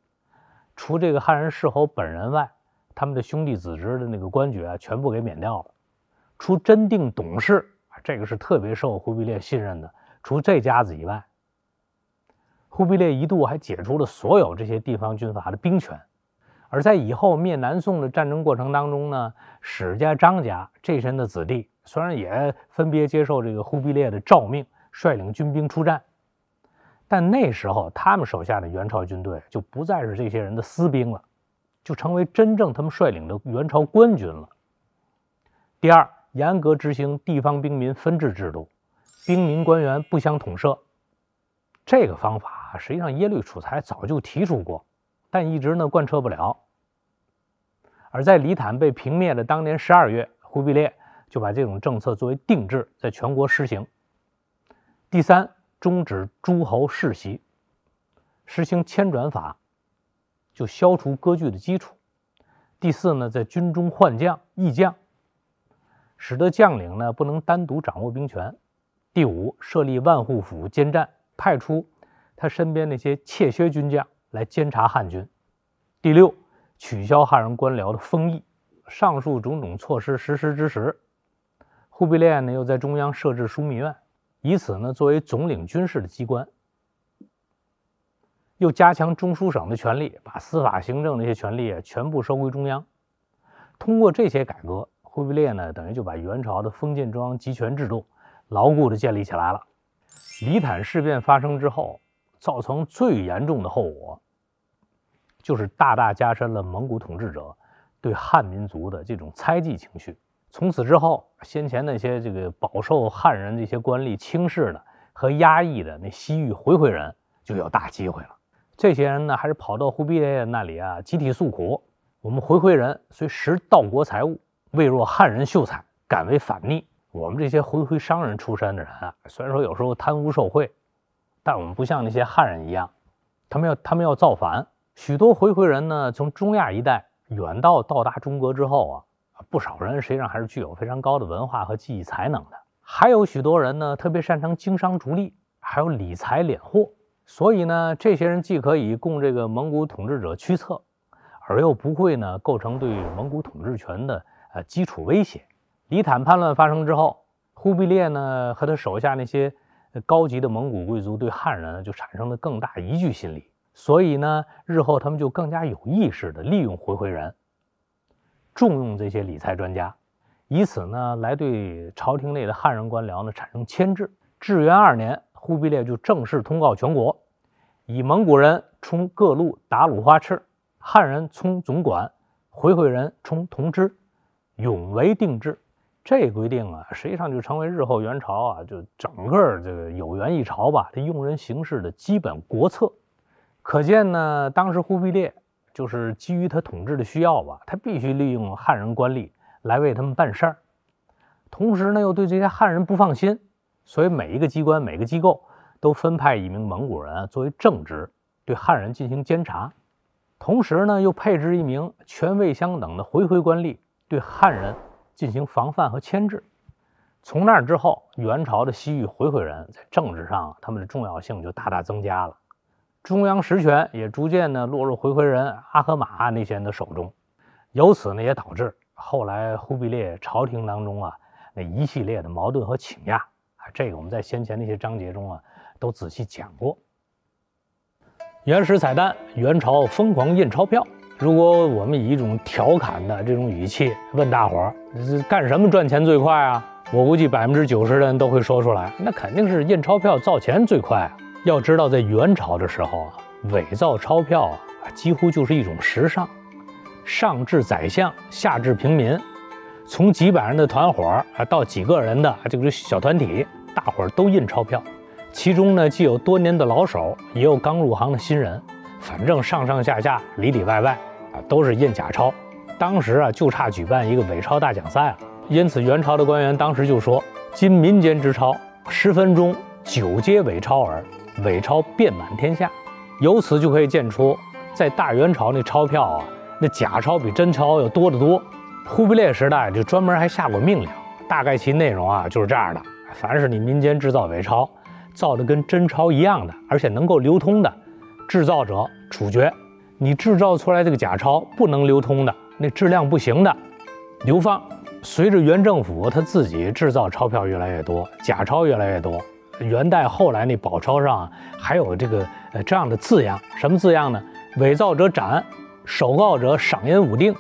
除这个汉人世侯本人外，他们的兄弟子侄的那个官爵啊，全部给免掉了，除真定董事。这个是特别受忽必烈信任的。除这家子以外，忽必烈一度还解除了所有这些地方军阀的兵权。而在以后灭南宋的战争过程当中呢，史家、张家这身的子弟虽然也分别接受这个忽必烈的诏命，率领军兵出战，但那时候他们手下的元朝军队就不再是这些人的私兵了，就成为真正他们率领的元朝官军了。第二。严格执行地方兵民分治制度，兵民官员不相统摄。这个方法实际上耶律楚材早就提出过，但一直呢贯彻不了。而在李坦被平灭的当年十二月，忽必烈就把这种政策作为定制，在全国实行。第三，终止诸侯世袭，实行迁转法，就消除割据的基础。第四呢，在军中换将易将。使得将领呢不能单独掌握兵权。第五，设立万户府监战，派出他身边那些怯薛军将来监察汉军。第六，取消汉人官僚的封邑。上述种种措施实施之时，忽必烈呢又在中央设置枢密院，以此呢作为总领军事的机关。又加强中书省的权力，把司法行政那些权力啊全部收归中央。通过这些改革。忽必烈呢，等于就把元朝的封建中央集权制度牢固地建立起来了。李坦事变发生之后，造成最严重的后果，就是大大加深了蒙古统治者对汉民族的这种猜忌情绪。从此之后，先前那些这个饱受汉人这些官吏轻视的和压抑的那西域回回人就有大机会了。这些人呢，还是跑到忽必烈那里啊，集体诉苦：“我们回回人虽食道国财物。”未若汉人秀才敢为反逆，我们这些回回商人出身的人啊，虽然说有时候贪污受贿，但我们不像那些汉人一样，他们要他们要造反。许多回回人呢，从中亚一带远道到达中国之后啊，不少人实际上还是具有非常高的文化和技艺才能的，还有许多人呢，特别擅长经商逐利，还有理财敛货。所以呢，这些人既可以供这个蒙古统治者驱策，而又不会呢构成对蒙古统治权的。呃，基础威胁，李坦叛乱发生之后，忽必烈呢和他手下那些高级的蒙古贵族对汉人就产生了更大疑惧心理，所以呢，日后他们就更加有意识的利用回回人，重用这些理财专家，以此呢来对朝廷内的汉人官僚呢产生牵制。至元二年，忽必烈就正式通告全国，以蒙古人充各路打鲁花赤，汉人充总管，回回人充同知。永为定制，这规定啊，实际上就成为日后元朝啊，就整个这个有元一朝吧，这用人行事的基本国策。可见呢，当时忽必烈就是基于他统治的需要吧，他必须利用汉人官吏来为他们办事儿，同时呢，又对这些汉人不放心，所以每一个机关、每个机构都分派一名蒙古人作为正职，对汉人进行监察，同时呢，又配置一名权位相等的回回官吏。对汉人进行防范和牵制。从那儿之后，元朝的西域回回人在政治上，他们的重要性就大大增加了，中央实权也逐渐呢落入回回人阿合马那些人的手中。由此呢，也导致后来忽必烈朝廷当中啊那一系列的矛盾和倾轧啊，这个我们在先前那些章节中啊都仔细讲过。原始彩蛋：元朝疯狂印钞票。如果我们以一种调侃的这种语气问大伙儿，干什么赚钱最快啊？我估计百分之九十的人都会说出来，那肯定是印钞票造钱最快。要知道，在元朝的时候啊，伪造钞票啊，几乎就是一种时尚，上至宰相，下至平民，从几百人的团伙啊，到几个人的这个小团体，大伙儿都印钞票，其中呢，既有多年的老手，也有刚入行的新人。反正上上下下、里里外外啊，都是印假钞。当时啊，就差举办一个伪钞大奖赛了。因此，元朝的官员当时就说：“今民间之钞，十分钟九皆伪钞耳，伪钞遍满天下。”由此就可以见出，在大元朝那钞票啊，那假钞比真钞要多得多。忽必烈时代就专门还下过命令，大概其内容啊就是这样的：凡是你民间制造伪钞，造的跟真钞一样的，而且能够流通的。制造者处决，你制造出来这个假钞不能流通的，那质量不行的，流放。随着元政府他自己制造钞票越来越多，假钞越来越多，元代后来那宝钞上还有这个呃这样的字样，什么字样呢？伪造者斩，首告者赏银五锭。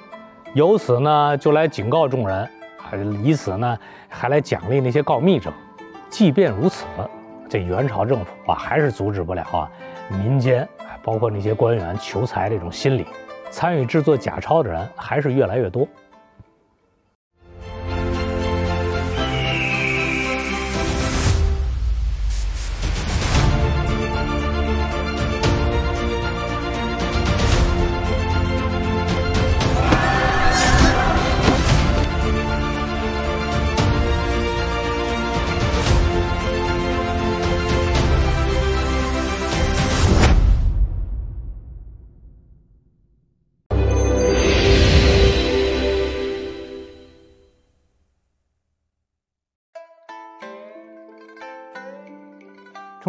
由此呢，就来警告众人啊，以此呢还来奖励那些告密者。即便如此，这元朝政府啊还是阻止不了啊。民间，包括那些官员求财这种心理，参与制作假钞的人还是越来越多。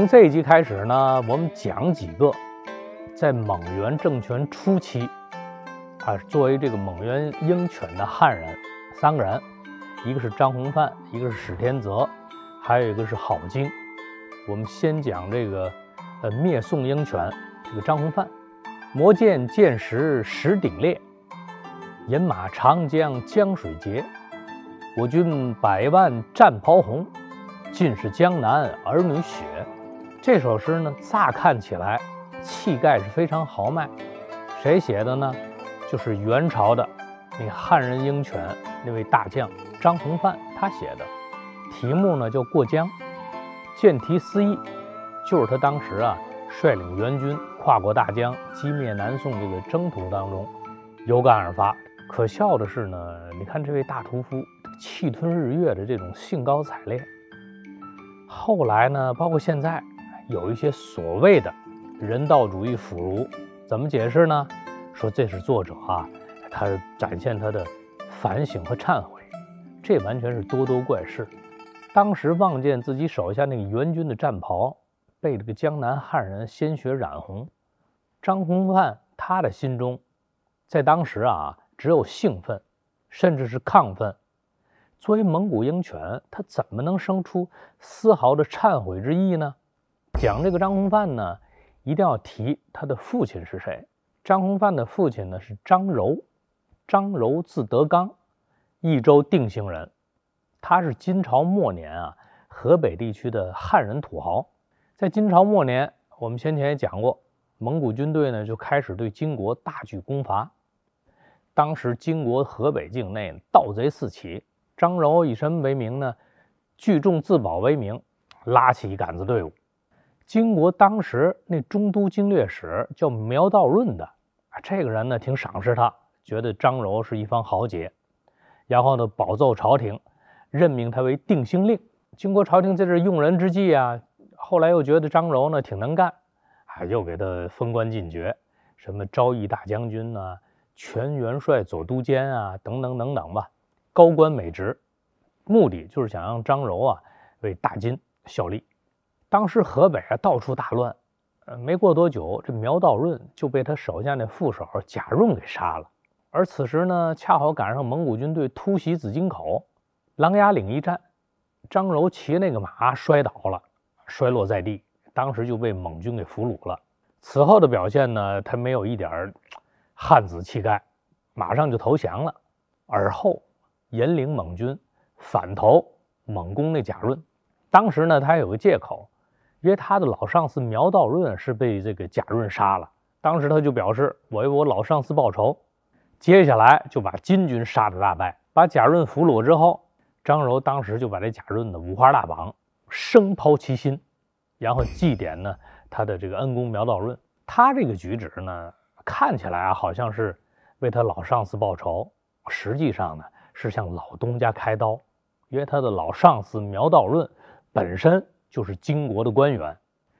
这一集开始呢，我们讲几个在蒙元政权初期，啊，作为这个蒙元鹰犬的汉人，三个人，一个是张弘范，一个是史天泽，还有一个是郝经。我们先讲这个，呃，灭宋鹰犬这个张弘范，魔剑剑石石顶烈，饮马长江江水竭，我军百万战袍红，尽是江南儿女血。这首诗呢，乍看起来，气概是非常豪迈。谁写的呢？就是元朝的那汉人鹰犬那位大将张弘范他写的。题目呢叫《过江》，见题思议，就是他当时啊率领元军跨过大江，击灭南宋这个征途当中，有感而发。可笑的是呢，你看这位大屠夫气吞日月的这种兴高采烈，后来呢，包括现在。有一些所谓的“人道主义腐儒”，怎么解释呢？说这是作者啊，他展现他的反省和忏悔，这完全是多多怪事。当时望见自己手下那个援军的战袍被这个江南汉人鲜血染红，张弘范他的心中，在当时啊，只有兴奋，甚至是亢奋。作为蒙古鹰犬，他怎么能生出丝毫的忏悔之意呢？讲这个张弘范呢，一定要提他的父亲是谁。张弘范的父亲呢是张柔，张柔字德刚，益州定兴人。他是金朝末年啊，河北地区的汉人土豪。在金朝末年，我们先前也讲过，蒙古军队呢就开始对金国大举攻伐。当时金国河北境内盗贼四起，张柔以什么为名呢？聚众自保为名，拉起一杆子队伍。金国当时那中都经略使叫苗道润的这个人呢挺赏识他，觉得张柔是一方豪杰，然后呢保奏朝廷，任命他为定兴令。金国朝廷在这用人之际啊，后来又觉得张柔呢挺能干，啊，又给他封官进爵，什么昭义大将军啊、全元帅、左都监啊等等等等吧，高官美职，目的就是想让张柔啊为大金效力。当时河北啊到处大乱，呃，没过多久，这苗道润就被他手下那副手贾润给杀了。而此时呢，恰好赶上蒙古军队突袭紫金口、狼牙岭一战，张柔骑那个马摔倒了，摔落在地，当时就被蒙军给俘虏了。此后的表现呢，他没有一点汉子气概，马上就投降了。而后引领蒙军反投猛攻那贾润，当时呢，他有个借口。因为他的老上司苗道润是被这个贾润杀了，当时他就表示我为我老上司报仇。接下来就把金军杀得大败，把贾润俘虏之后，张柔当时就把这贾润的五花大绑，生抛其心，然后祭奠呢他的这个恩公苗道润。他这个举止呢看起来啊好像是为他老上司报仇，实际上呢是向老东家开刀。因为他的老上司苗道润本身。就是金国的官员，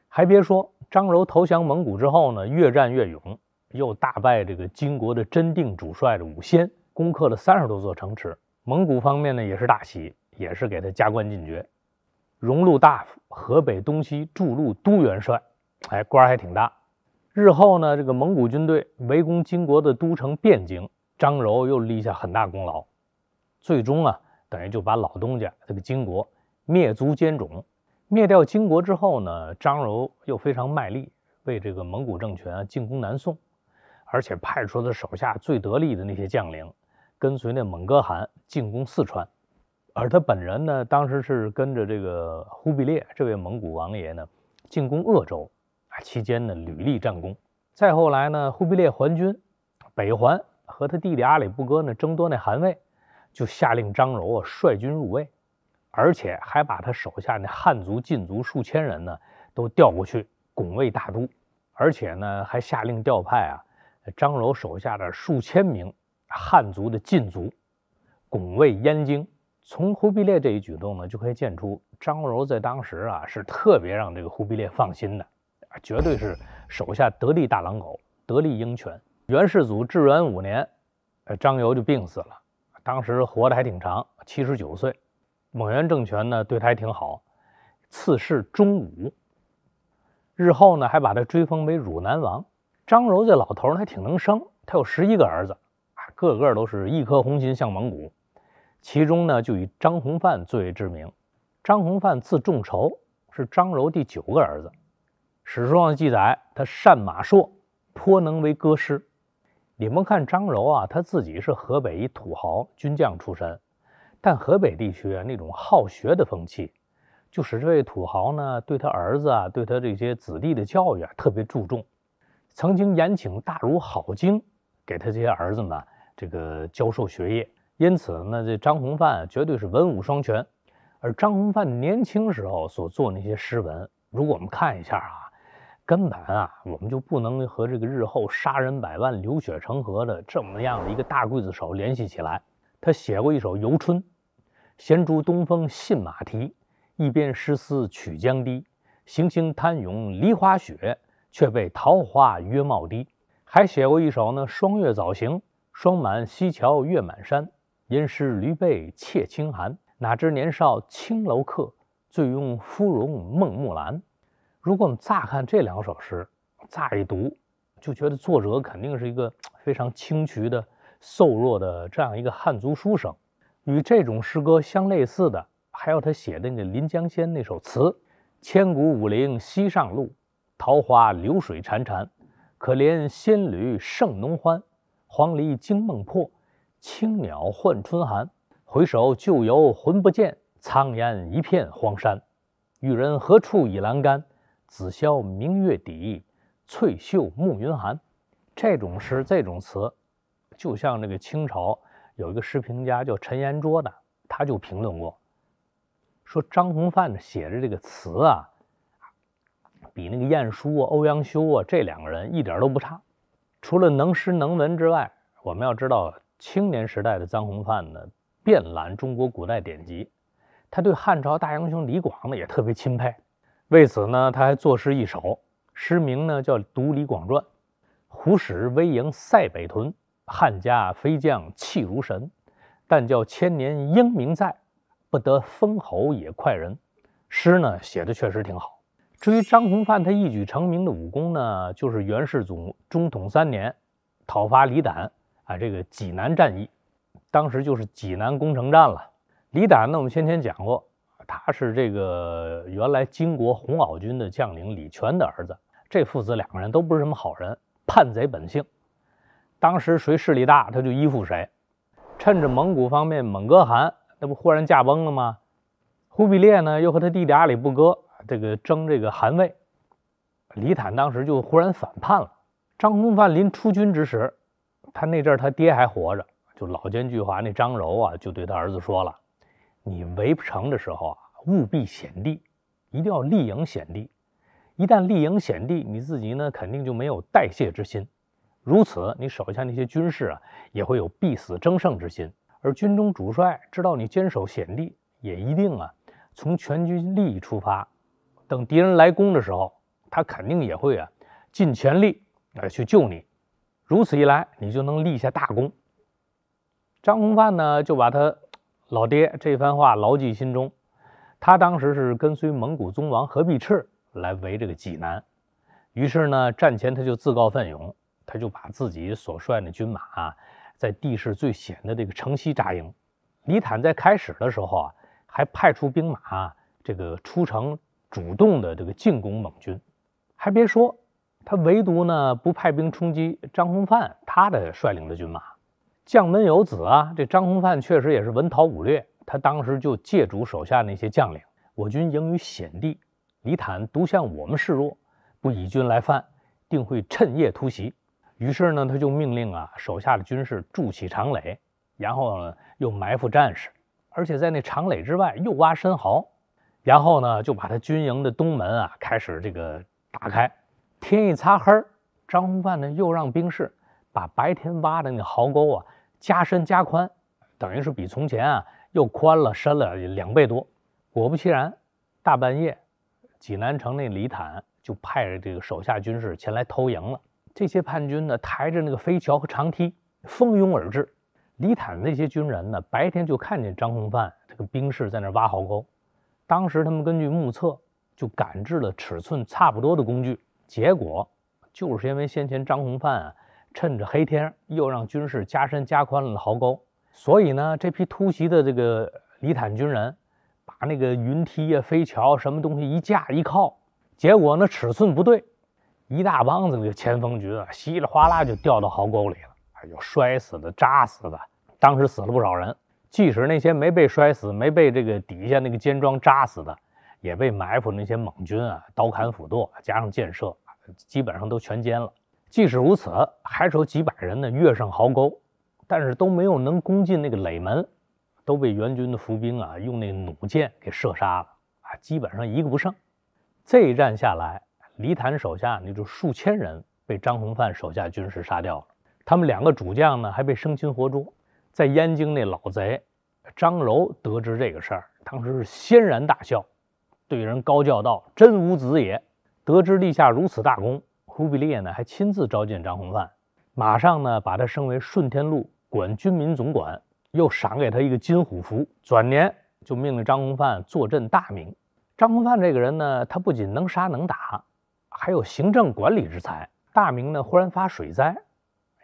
还别说，张柔投降蒙古之后呢，越战越勇，又大败这个金国的真定主帅的武仙，攻克了三十多座城池。蒙古方面呢，也是大喜，也是给他加官进爵，荣禄大夫、河北东西驻路都元帅，哎，官还挺大。日后呢，这个蒙古军队围攻金国的都城汴京，张柔又立下很大功劳，最终啊，等于就把老东家这个金国灭族歼种。灭掉金国之后呢，张柔又非常卖力为这个蒙古政权进攻南宋，而且派出他手下最得力的那些将领，跟随那蒙哥汗进攻四川，而他本人呢，当时是跟着这个忽必烈这位蒙古王爷呢进攻鄂州，啊期间呢屡立战功，再后来呢，忽必烈还军北还和他弟弟阿里不哥呢争夺那汗位，就下令张柔啊率军入卫。而且还把他手下那汉族禁足数千人呢，都调过去拱卫大都，而且呢还下令调派啊，张柔手下的数千名汉族的禁足，拱卫燕京。从忽必烈这一举动呢，就可以见出张柔在当时啊是特别让这个忽必烈放心的，绝对是手下得力大狼狗、得力鹰犬。元世祖至元五年，呃，张柔就病死了，当时活得还挺长，七十九岁。蒙元政权呢对他挺好，赐谥忠武。日后呢还把他追封为汝南王。张柔这老头儿还挺能生，他有十一个儿子，啊，个个都是一颗红心向蒙古。其中呢就以张弘范最为知名。张弘范字仲筹，是张柔第九个儿子。史书上记载，他善马硕，颇能为歌诗。你们看张柔啊，他自己是河北一土豪军将出身。但河北地区啊那种好学的风气，就使这位土豪呢对他儿子啊对他这些子弟的教育啊特别注重。曾经延请大儒郝经给他这些儿子们这个教授学业，因此呢这张弘范绝对是文武双全。而张弘范年轻时候所做那些诗文，如果我们看一下啊，根本啊我们就不能和这个日后杀人百万、流血成河的这么样的一个大刽子手联系起来。他写过一首《游春》。闲逐东风信马蹄，一边诗思曲江堤。行行贪咏梨花雪，却被桃花约帽低。还写过一首呢，《霜月早行》：霜满西桥月满山，吟诗驴背怯清寒。哪知年少青楼客，醉拥芙蓉梦木兰。如果我们乍看这两首诗，乍一读，就觉得作者肯定是一个非常清渠的、瘦弱的这样一个汉族书生。与这种诗歌相类似的，还有他写的那个《临江仙》那首词：“千古武陵溪上路，桃花流水潺潺。可怜仙侣胜浓欢，黄鹂惊梦破，青鸟唤春寒。回首旧游魂不见，苍烟一片荒山。玉人何处倚阑干？紫霄明月底，翠袖暮云寒。”这种诗，这种词，就像那个清朝。有一个诗评家叫陈延灼的，他就评论过，说张弘范写的这个词啊，比那个晏殊啊、欧阳修啊这两个人一点都不差。除了能诗能文之外，我们要知道青年时代的张弘范呢，遍览中国古代典籍，他对汉朝大英雄李广呢也特别钦佩，为此呢他还作诗一首，诗名呢叫《读李广传》，“胡使威营塞北屯”。汉家飞将气如神，但叫千年英名在，不得封侯也快人。诗呢写的确实挺好。至于张弘范他一举成名的武功呢，就是元世祖中统三年，讨伐李胆啊，这个济南战役，当时就是济南攻城战了。李胆呢，我们先前讲过，他是这个原来金国红袄军的将领李全的儿子，这父子两个人都不是什么好人，叛贼本性。当时谁势力大，他就依附谁。趁着蒙古方面蒙哥汗那不忽然驾崩了吗？忽必烈呢，又和他弟弟阿里不哥这个争这个汗位。李坦当时就忽然反叛了。张弘范临出军之时，他那阵他爹还活着，就老奸巨猾那张柔啊，就对他儿子说了：“你围不成的时候啊，务必险地，一定要立营险地。一旦立营险地，你自己呢肯定就没有代谢之心。”如此，你手下那些军士啊，也会有必死争胜之心；而军中主帅知道你坚守险地，也一定啊，从全军利益出发，等敌人来攻的时候，他肯定也会啊，尽全力啊去救你。如此一来，你就能立下大功。张弘范呢，就把他老爹这番话牢记心中。他当时是跟随蒙古宗王何必赤来围这个济南，于是呢，战前他就自告奋勇。他就把自己所率的军马，啊、在地势最险的这个城西扎营。李坦在开始的时候啊，还派出兵马啊，这个出城主动的这个进攻蒙军。还别说，他唯独呢不派兵冲击张弘范他的率领的军马。将门有子啊，这张弘范确实也是文韬武略。他当时就借主手下那些将领，我军营于险地，李坦独向我们示弱，不以军来犯，定会趁夜突袭。于是呢，他就命令啊手下的军士筑起长垒，然后呢又埋伏战士，而且在那长垒之外又挖深壕，然后呢就把他军营的东门啊开始这个打开。天一擦黑，张弘范呢又让兵士把白天挖的那壕沟啊加深加宽，等于是比从前啊又宽了深了两倍多。果不其然，大半夜，济南城那李坦就派这个手下军士前来偷营了。这些叛军呢，抬着那个飞桥和长梯，蜂拥而至。李坦那些军人呢，白天就看见张弘范这个兵士在那挖壕沟。当时他们根据目测，就赶制了尺寸差不多的工具。结果，就是因为先前张弘范啊，趁着黑天又让军士加深加宽了壕沟，所以呢，这批突袭的这个李坦军人，把那个云梯、呀、飞桥什么东西一架一靠，结果呢，尺寸不对。一大帮子这个前锋军啊，稀里哗啦就掉到壕沟里了，哎，有摔死的，扎死的，当时死了不少人。即使那些没被摔死、没被这个底下那个尖桩扎死的，也被埋伏那些蒙军啊，刀砍斧剁，加上箭射，基本上都全歼了。即使如此，还是有几百人呢，跃上壕沟，但是都没有能攻进那个垒门，都被元军的伏兵啊，用那弩箭给射杀了啊，基本上一个不剩。这一战下来。李坦手下那就数千人被张弘范手下军士杀掉了，他们两个主将呢还被生擒活捉。在燕京那老贼张柔得知这个事儿，当时是轩然大笑，对人高叫道：“真无子也！”得知立下如此大功，忽必烈呢还亲自召见张弘范，马上呢把他升为顺天路管军民总管，又赏给他一个金虎符。转年就命令张弘范坐镇大名。张弘范这个人呢，他不仅能杀能打。还有行政管理之才。大明呢，忽然发水灾，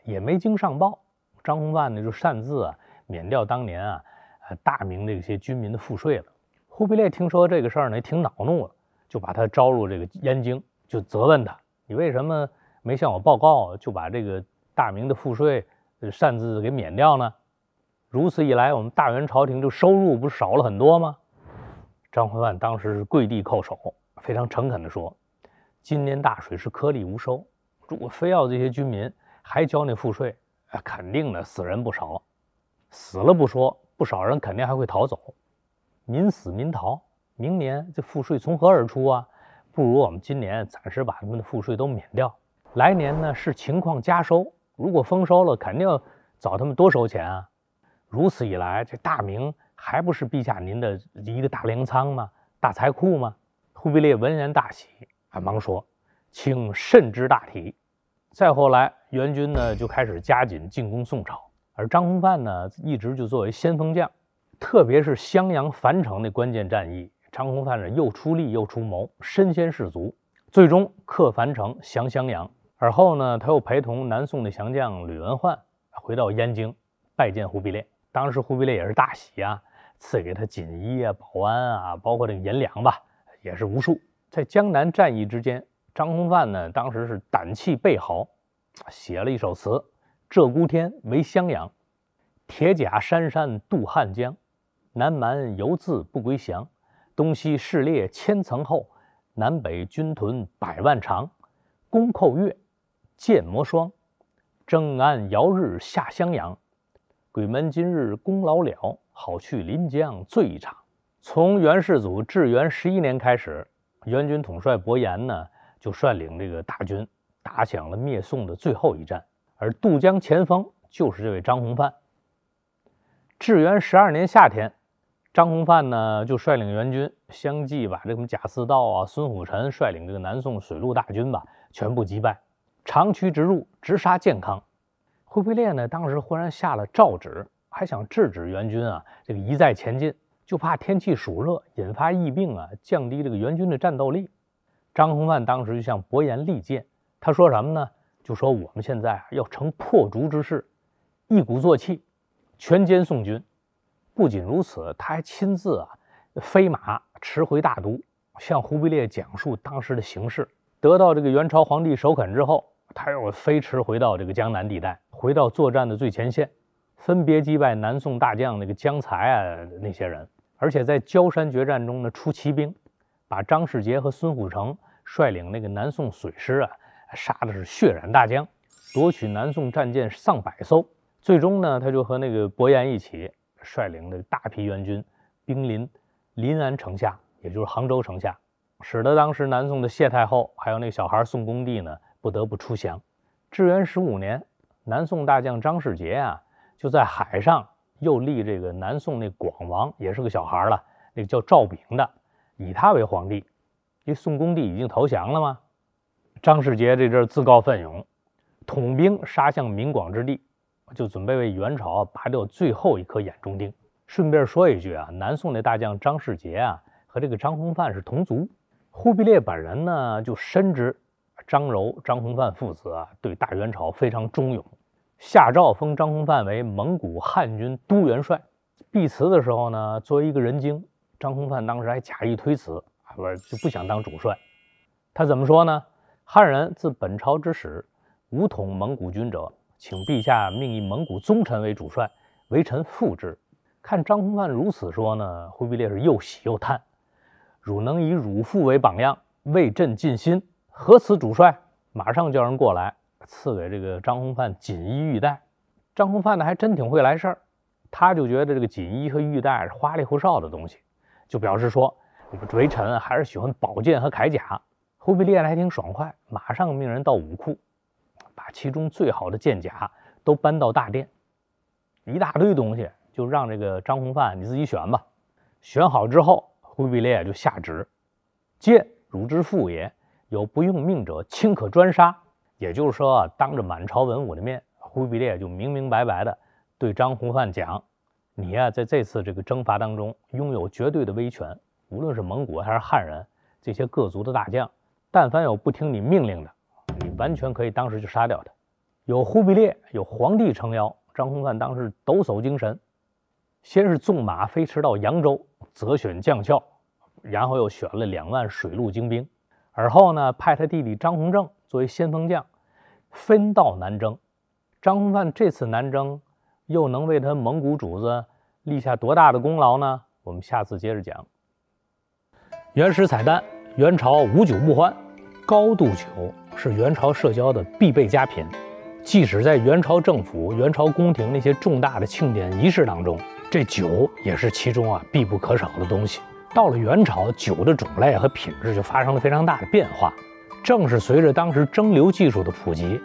也没经上报，张弘范呢就擅自啊免掉当年啊，呃大明这些军民的赋税了。忽必烈听说这个事儿呢，挺恼怒了，就把他招入这个燕京，就责问他：你为什么没向我报告，就把这个大明的赋税擅自给免掉呢？如此一来，我们大元朝廷就收入不是少了很多吗？张弘范当时是跪地叩首，非常诚恳地说。今年大水是颗粒无收，如果非要这些居民还交那赋税，哎，肯定的死人不少。死了不说，不少人肯定还会逃走，民死民逃，明年这赋税从何而出啊？不如我们今年暂时把他们的赋税都免掉，来年呢视情况加收。如果丰收了，肯定找他们多收钱啊。如此一来，这大明还不是陛下您的一个大粮仓吗？大财库吗？忽必烈闻言大喜。还忙说：“请慎之大体。”再后来，元军呢就开始加紧进攻宋朝，而张弘范呢一直就作为先锋将，特别是襄阳、樊城那关键战役，张弘范呢又出力又出谋，身先士卒，最终克樊城、降襄阳。而后呢，他又陪同南宋的降将吕文焕回到燕京，拜见忽必烈。当时忽必烈也是大喜啊，赐给他锦衣啊、保安啊，包括这个银两吧，也是无数。在江南战役之间，张弘范呢，当时是胆气倍豪，写了一首词《鹧鸪天·为襄阳》：“铁甲山山渡汉江，南蛮犹自不归降。东西势列千层厚，南北军屯百万长。弓扣月，剑磨霜，征安遥日下襄阳。鬼门今日功劳了，好去临江醉一场。”从元世祖至元十一年开始。元军统帅伯颜呢，就率领这个大军打响了灭宋的最后一战。而渡江前方就是这位张弘范。至元十二年夏天，张弘范呢就率领元军，相继把这个贾似道啊、孙虎臣率领这个南宋水陆大军吧，全部击败，长驱直入，直杀建康。忽必烈呢，当时忽然下了诏旨，还想制止元军啊，这个一再前进。就怕天气暑热引发疫病啊，降低这个援军的战斗力。张弘范当时就像伯颜力谏，他说什么呢？就说我们现在啊要乘破竹之势，一鼓作气，全歼宋军。不仅如此，他还亲自啊飞马驰回大都，向忽必烈讲述当时的形势。得到这个元朝皇帝首肯之后，他又飞驰回到这个江南地带，回到作战的最前线，分别击败南宋大将那个江才啊那些人。而且在焦山决战中呢，出奇兵，把张世杰和孙虎城率领那个南宋水师啊，杀的是血染大江，夺取南宋战舰上百艘。最终呢，他就和那个伯颜一起率领的大批援军，兵临临安城下，也就是杭州城下，使得当时南宋的谢太后还有那个小孩宋恭帝呢，不得不出降。至元十五年，南宋大将张世杰啊，就在海上。又立这个南宋那广王，也是个小孩了，那个叫赵炳的，以他为皇帝。因为宋恭帝已经投降了吗？张世杰这阵儿自告奋勇，统兵杀向闽广之地，就准备为元朝拔掉最后一颗眼中钉。顺便说一句啊，南宋那大将张世杰啊，和这个张弘范是同族。忽必烈本人呢，就深知张柔、张弘范父子啊，对大元朝非常忠勇。下诏封张弘范为蒙古汉军都元帅，避辞的时候呢，作为一个人精，张弘范当时还假意推辞啊，不是就不想当主帅。他怎么说呢？汉人自本朝之始，无统蒙古军者，请陛下命一蒙古宗臣为主帅，为臣复之。看张弘范如此说呢，忽必烈是又喜又叹：汝能以汝父为榜样，为朕尽心，何辞主帅？马上叫人过来。赐给这个张弘范锦衣玉带，张弘范呢还真挺会来事儿，他就觉得这个锦衣和玉带是花里胡哨的东西，就表示说，微臣还是喜欢宝剑和铠甲。忽必烈还挺爽快，马上命人到武库，把其中最好的剑甲都搬到大殿，一大堆东西就让这个张弘范你自己选吧。选好之后，忽必烈就下旨，剑汝之父也，有不用命者，轻可专杀。也就是说，当着满朝文武的面，忽必烈就明明白白地对张弘范讲：“你呀，在这次这个征伐当中拥有绝对的威权，无论是蒙古还是汉人这些各族的大将，但凡有不听你命令的，你完全可以当时就杀掉他。有忽必烈、有皇帝撑腰，张弘范当时抖擞精神，先是纵马飞驰到扬州，择选将校，然后又选了两万水陆精兵，而后呢，派他弟弟张弘正作为先锋将。”分道南征，张弘范这次南征，又能为他蒙古主子立下多大的功劳呢？我们下次接着讲。原始彩蛋：元朝无酒不欢，高度酒是元朝社交的必备佳品。即使在元朝政府、元朝宫廷那些重大的庆典仪式当中，这酒也是其中啊必不可少的东西。到了元朝，酒的种类和品质就发生了非常大的变化。正是随着当时蒸馏技术的普及，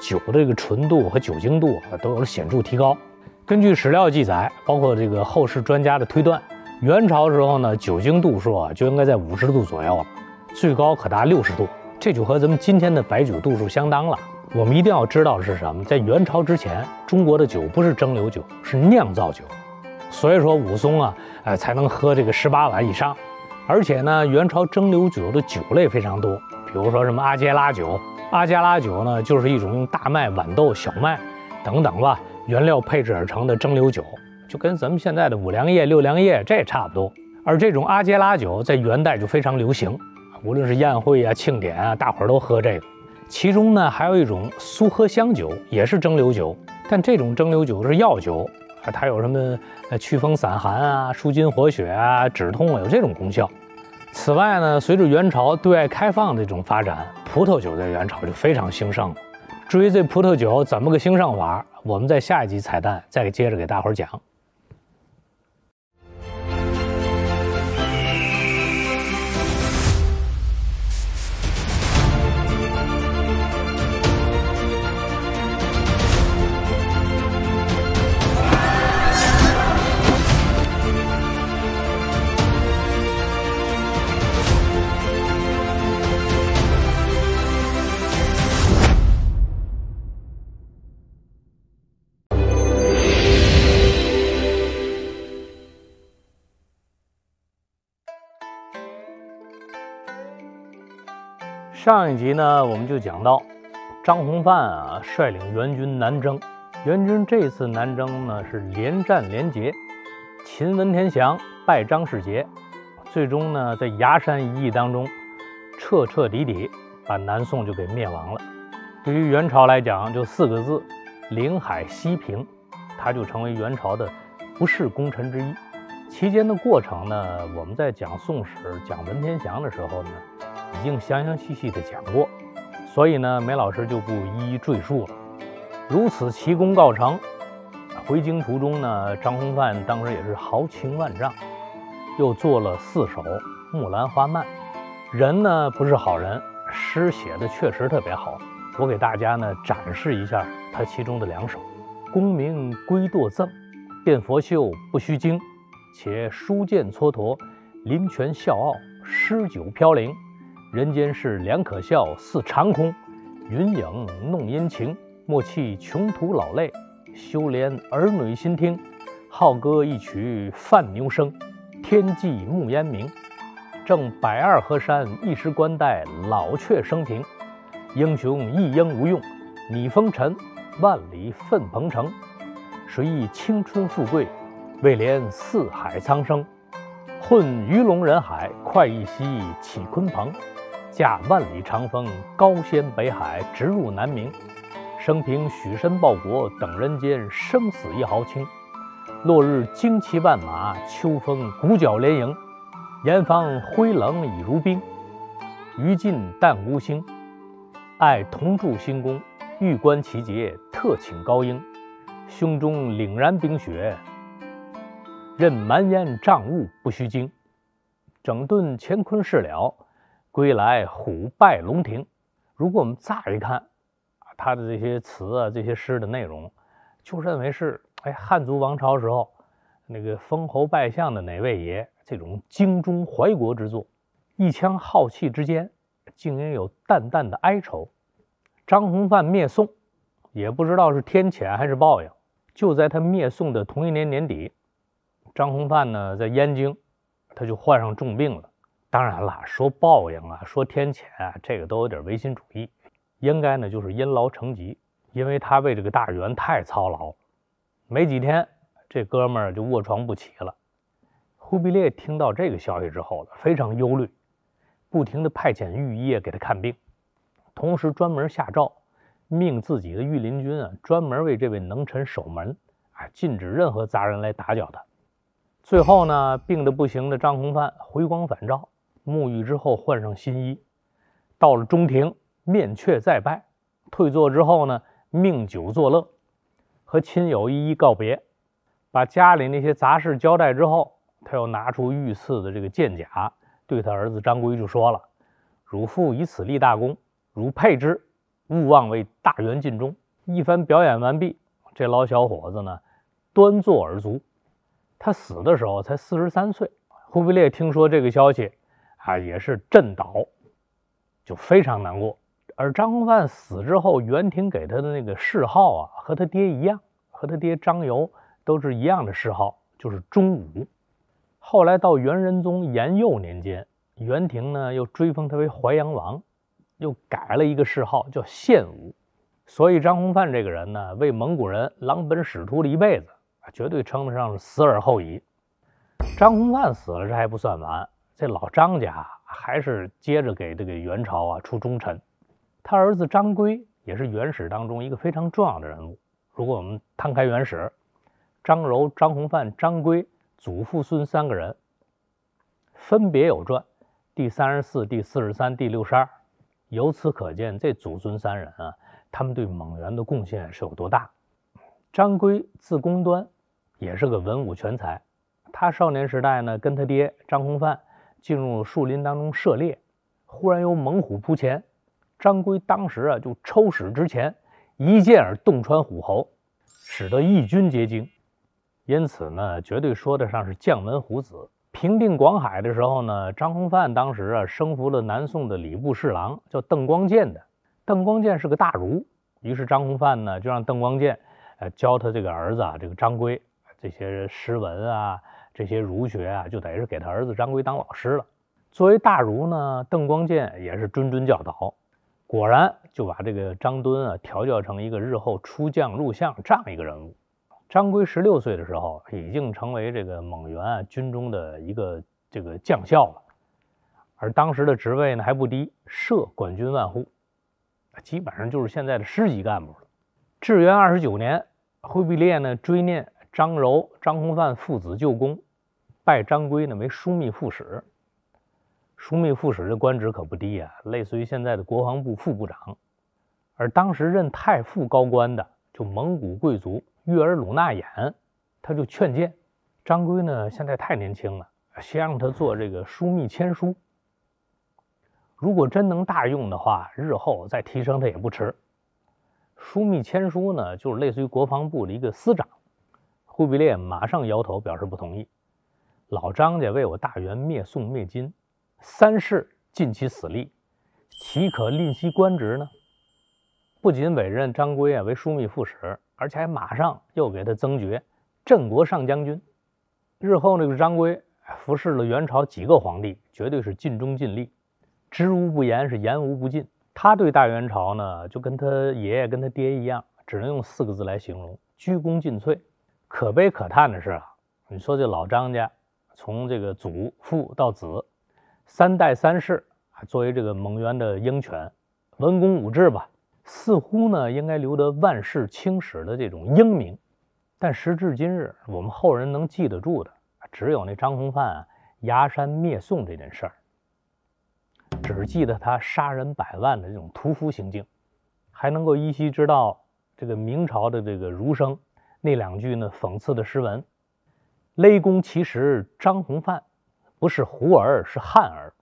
酒的这个纯度和酒精度都有了显著提高。根据史料记载，包括这个后世专家的推断，元朝时候呢，酒精度数啊就应该在五十度左右了，最高可达六十度，这就和咱们今天的白酒度数相当了。我们一定要知道是什么，在元朝之前，中国的酒不是蒸馏酒，是酿造酒，所以说武松啊，呃，才能喝这个十八碗以上。而且呢，元朝蒸馏酒的酒类非常多。比如说什么阿杰拉酒，阿杰拉酒呢，就是一种用大麦、豌豆、小麦等等吧原料配置而成的蒸馏酒，就跟咱们现在的五粮液、六粮液这也差不多。而这种阿杰拉酒在元代就非常流行，无论是宴会啊、庆典啊，大伙儿都喝这个。其中呢，还有一种苏合香酒，也是蒸馏酒，但这种蒸馏酒是药酒啊，它有什么呃祛风散寒啊、舒筋活血啊、止痛啊，有这种功效。此外呢，随着元朝对外开放的这种发展，葡萄酒在元朝就非常兴盛了。至于这葡萄酒怎么个兴盛法，我们在下一集彩蛋再接着给大伙儿讲。上一集呢，我们就讲到张弘范啊率领元军南征，元军这次南征呢是连战连捷，擒文天祥，败张世杰，最终呢在崖山一役当中彻彻底底把南宋就给灭亡了。对于元朝来讲，就四个字：临海西平，他就成为元朝的不世功臣之一。期间的过程呢，我们在讲《宋史》讲文天祥的时候呢。已经详详细细地讲过，所以呢，梅老师就不一一赘述了。如此，奇功告成。回京途中呢，张弘范当时也是豪情万丈，又作了四首《木兰花漫》。人呢不是好人，诗写的确实特别好。我给大家呢展示一下他其中的两首：“功名归堕赠，辩佛秀不须经，且书剑蹉跎，林泉笑傲，诗酒飘零。”人间事，良可笑，似长空，云影弄阴晴。莫弃穷途老泪，休怜儿女心听。浩歌一曲泛牛声，天际暮烟明。正百二河山一时冠带，老雀升平。英雄一应无用，拟风尘。万里奋鹏程，谁忆青春富贵？未怜四海苍生。混鱼龙人海，快意兮起鲲鹏。驾万里长风，高掀北海，直入南冥。生平许身报国，等人间生死一豪情。落日旌旗万马，秋风鼓角连营。严防灰冷已如冰，余禁淡孤星。爱同筑新宫，欲观其节，特请高英。胸中凛然冰雪，任满烟瘴雾不须惊。整顿乾坤事了。归来虎拜龙庭。如果我们乍一看，他的这些词啊、这些诗的内容，就认为是哎汉族王朝时候那个封侯拜相的哪位爷这种精忠怀国之作，一腔浩气之间，竟然有淡淡的哀愁。张弘范灭宋，也不知道是天谴还是报应。就在他灭宋的同一年年底，张弘范呢在燕京，他就患上重病了。当然了，说报应啊，说天谴啊，这个都有点唯心主义。应该呢，就是因劳成疾，因为他为这个大元太操劳没几天，这哥们儿就卧床不起了。忽必烈听到这个消息之后，非常忧虑，不停的派遣御医给他看病，同时专门下诏，命自己的御林军啊，专门为这位能臣守门，啊，禁止任何杂人来打搅他。最后呢，病的不行的张弘范回光返照。沐浴之后，换上新衣，到了中庭，面阙再拜，退坐之后呢，命酒作乐，和亲友一一告别，把家里那些杂事交代之后，他又拿出御赐的这个剑甲，对他儿子张圭就说了：“汝父以此立大功，汝配之，勿忘为大元尽忠。”一番表演完毕，这老小伙子呢，端坐而卒。他死的时候才四十三岁。忽必烈听说这个消息。啊，也是震倒，就非常难过。而张弘范死之后，元廷给他的那个谥号啊，和他爹一样，和他爹张由都是一样的谥号，就是忠武。后来到元仁宗延佑年间，元廷呢又追封他为淮阳王，又改了一个谥号叫献武。所以张弘范这个人呢，为蒙古人狼本使徒了一辈子绝对称得上是死而后已。张弘范死了，这还不算完。这老张家还是接着给这个元朝啊出忠臣，他儿子张圭也是元史当中一个非常重要的人物。如果我们摊开元史，张柔、张弘范、张圭祖父孙三个人分别有传，第三十四、第四十三、第六十二，由此可见，这祖孙三人啊，他们对蒙元的贡献是有多大。张圭字公端，也是个文武全才。他少年时代呢，跟他爹张弘范。进入树林当中射猎，忽然有猛虎扑前，张圭当时啊就抽矢之前，一箭而洞穿虎喉，使得异军皆惊，因此呢，绝对说得上是将门虎子。平定广海的时候呢，张弘范当时啊生服了南宋的礼部侍郎，叫邓光建的，邓光建是个大儒，于是张弘范呢就让邓光建呃教他这个儿子啊，这个张圭这些诗文啊。这些儒学啊，就等于是给他儿子张圭当老师了。作为大儒呢，邓光建也是谆谆教导，果然就把这个张敦啊调教成一个日后出将入相这样一个人物。张圭十六岁的时候，已经成为这个蒙元军中的一个这个将校了，而当时的职位呢还不低，设管军万户，基本上就是现在的师级干部了。至元二十九年，忽必烈呢追念张柔、张弘范父子旧功。拜张圭呢为枢密副使，枢密副使这官职可不低啊，类似于现在的国防部副部长。而当时任太傅高官的就蒙古贵族玉儿鲁纳演，他就劝谏张圭呢，现在太年轻了，先让他做这个枢密签书。如果真能大用的话，日后再提升他也不迟。枢密签书呢，就是类似于国防部的一个司长。忽必烈马上摇头表示不同意。老张家为我大元灭宋灭金，三世尽其死力，岂可吝惜官职呢？不仅委任张圭啊为枢密副使，而且还马上又给他增爵，镇国上将军。日后那个张圭服侍了元朝几个皇帝，绝对是尽忠尽力，知无不言，是言无不尽。他对大元朝呢，就跟他爷爷跟他爹一样，只能用四个字来形容：鞠躬尽瘁。可悲可叹的是啊，你说这老张家。从这个祖父到子，三代三世啊，作为这个蒙元的鹰犬，文公武治吧，似乎呢应该留得万世青史的这种英名，但时至今日，我们后人能记得住的，只有那张弘范啊、崖山灭宋这件事儿，只记得他杀人百万的这种屠夫行径，还能够依稀知道这个明朝的这个儒生那两句呢讽刺的诗文。雷公其实张弘范不是胡儿是汉儿，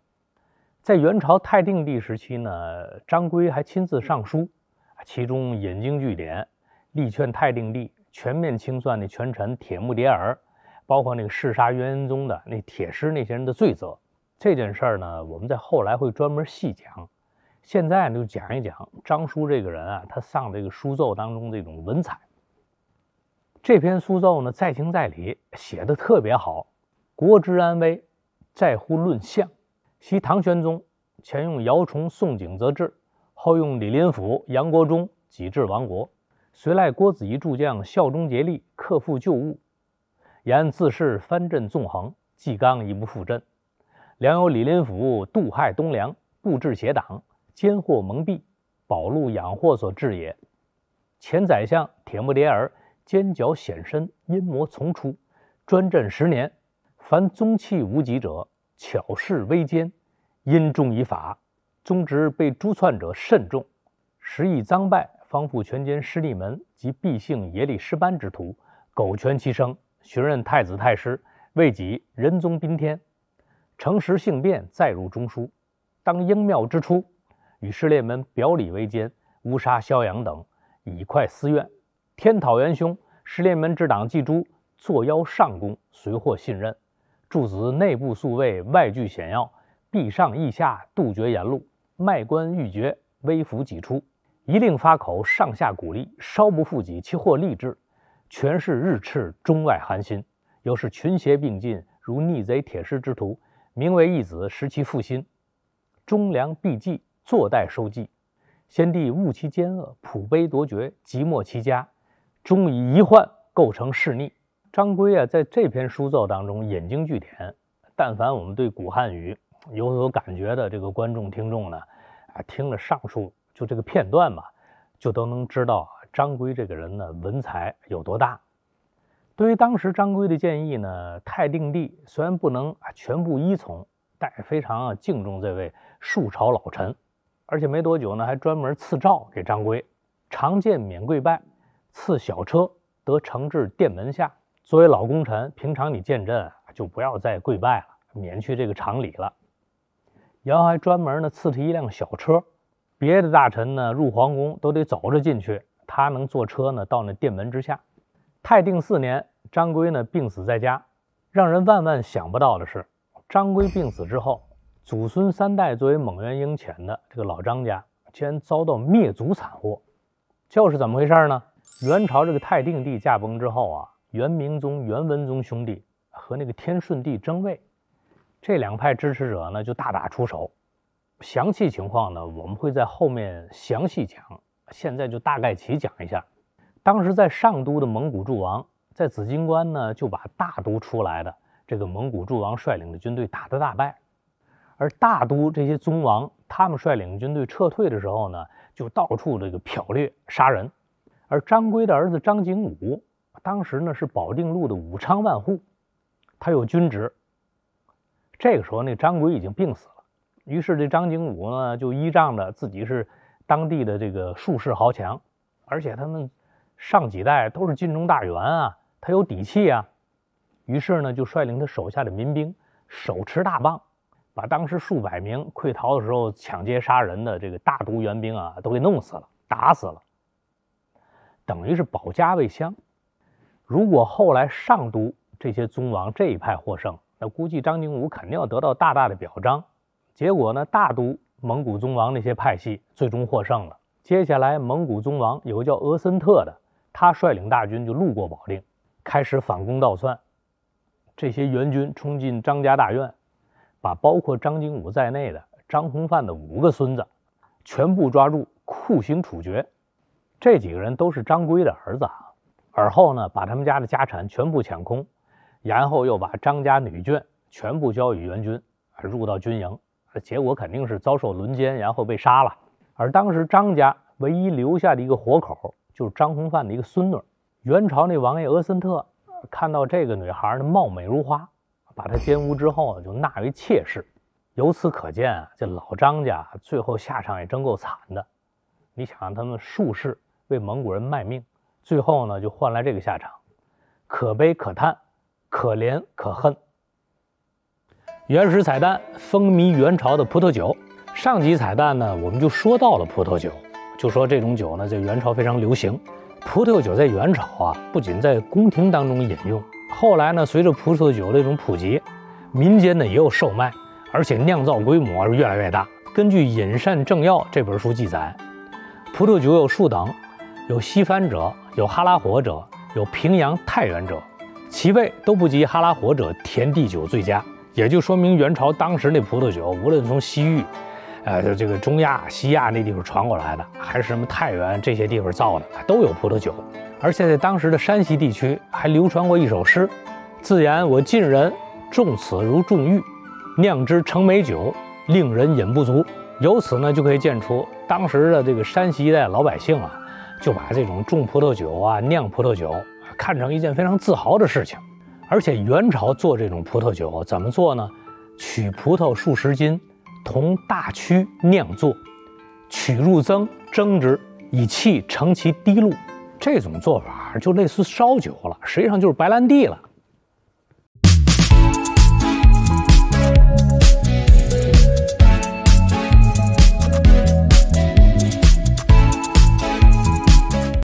在元朝泰定帝时期呢，张圭还亲自上书，其中引经据典，力劝泰定帝全面清算那权臣铁木迭儿，包括那个弑杀元仁宗的那铁师那些人的罪责。这件事儿呢，我们在后来会专门细讲。现在呢，就讲一讲张叔这个人啊，他上这个书奏当中这种文采。这篇书奏呢，在情在理，写的特别好。国之安危，在乎论相。昔唐玄宗前用姚崇、宋璟则治，后用李林甫、杨国忠，己治亡国。随赖郭子仪诸将效忠竭力，克复旧物，安自恃藩镇纵横，纪纲亦不复振。良有李林甫渡害东梁，布置邪党，奸祸蒙蔽，保禄养祸所致也。前宰相铁木迭儿。尖角显身，阴谋丛出，专政十年，凡宗器无极者，巧事微奸，因重以法，宗侄被诛篡者甚众，时以赃败，方复全歼师利门及毕姓耶力失班之徒，苟全其生，寻任太子太师，为己仁宗宾天，诚实性变，再入中枢，当英庙之初，与师力门表里为奸，乌杀萧阳等，以快私怨。天讨元凶，十连门之党季诛，作妖上宫，随获信任。柱子内部素位，外具险要，必上意下，杜绝言路，卖官欲爵，微服己出，一令发口，上下鼓励，稍不附己，其获利之。权势日赤，中外寒心。有是群邪并进，如逆贼铁尸之徒，名为义子，实其腹心。忠良必忌，坐待收计。先帝悟其奸恶，普悲夺爵，即没其家。终以遗患构成势逆。张圭啊，在这篇书奏当中引经据典，但凡我们对古汉语有所感觉的这个观众听众呢，啊，听了上述就这个片段嘛，就都能知道张圭这个人呢文才有多大。对于当时张圭的建议呢，太定帝虽然不能啊全部依从，但是非常啊敬重这位数朝老臣，而且没多久呢，还专门赐诏给张圭，常见免跪拜。赐小车，得乘至殿门下。作为老功臣，平常你见朕就不要再跪拜了，免去这个常礼了。然后还专门呢赐他一辆小车，别的大臣呢入皇宫都得走着进去，他能坐车呢到那殿门之下。泰定四年，张圭呢病死在家。让人万万想不到的是，张圭病死之后，祖孙三代作为蒙元鹰犬的这个老张家，竟然遭到灭族惨祸，这是怎么回事呢？元朝这个泰定帝驾崩之后啊，元明宗、元文宗兄弟和那个天顺帝争位，这两派支持者呢就大打出手。详细情况呢，我们会在后面详细讲。现在就大概齐讲一下：当时在上都的蒙古诸王，在紫金关呢就把大都出来的这个蒙古诸王率领的军队打得大败。而大都这些宗王，他们率领军队撤退的时候呢，就到处这个剽掠杀人。而张圭的儿子张景武，当时呢是保定路的武昌万户，他有军职。这个时候，那张圭已经病死了，于是这张景武呢就依仗着自己是当地的这个术士豪强，而且他们上几代都是晋中大员啊，他有底气啊。于是呢，就率领他手下的民兵，手持大棒，把当时数百名溃逃的时候抢劫杀人的这个大毒援兵啊，都给弄死了，打死了。等于是保家卫乡。如果后来上都这些宗王这一派获胜，那估计张景武肯定要得到大大的表彰。结果呢，大都蒙古宗王那些派系最终获胜了。接下来，蒙古宗王有个叫额森特的，他率领大军就路过保定，开始反攻倒算。这些援军冲进张家大院，把包括张景武在内的张弘范的五个孙子全部抓住，酷刑处决。这几个人都是张圭的儿子啊，而后呢，把他们家的家产全部抢空，然后又把张家女眷全部交与元军入到军营，结果肯定是遭受轮奸，然后被杀了。而当时张家唯一留下的一个活口，就是张弘范的一个孙女。元朝那王爷额森特看到这个女孩的貌美如花，把她奸污之后呢，就纳为妾室。由此可见啊，这老张家最后下场也真够惨的。你想让他们术士为蒙古人卖命，最后呢就换来这个下场，可悲可叹，可怜可恨。原始彩蛋，风靡元朝的葡萄酒。上集彩蛋呢，我们就说到了葡萄酒，就说这种酒呢，在元朝非常流行。葡萄酒在元朝啊，不仅在宫廷当中饮用，后来呢，随着葡萄酒的一种普及，民间呢也有售卖，而且酿造规模是越来越大。根据《饮膳政要》这本书记载，葡萄酒有数等。有西番者，有哈拉火者，有平阳太原者，其味都不及哈拉火者甜地酒最佳。也就说明元朝当时那葡萄酒，无论从西域，呃，这个中亚、西亚那地方传过来的，还是什么太原这些地方造的，都有葡萄酒。而且在当时的山西地区还流传过一首诗，自言我晋人重此如重玉，酿之成美酒，令人饮不足。由此呢，就可以见出当时的这个山西一带老百姓啊。就把这种种葡萄酒啊、酿葡萄酒看成一件非常自豪的事情，而且元朝做这种葡萄酒怎么做呢？取葡萄数十斤，同大曲酿作，取入增蒸之，以气成其滴露。这种做法就类似烧酒了，实际上就是白兰地了。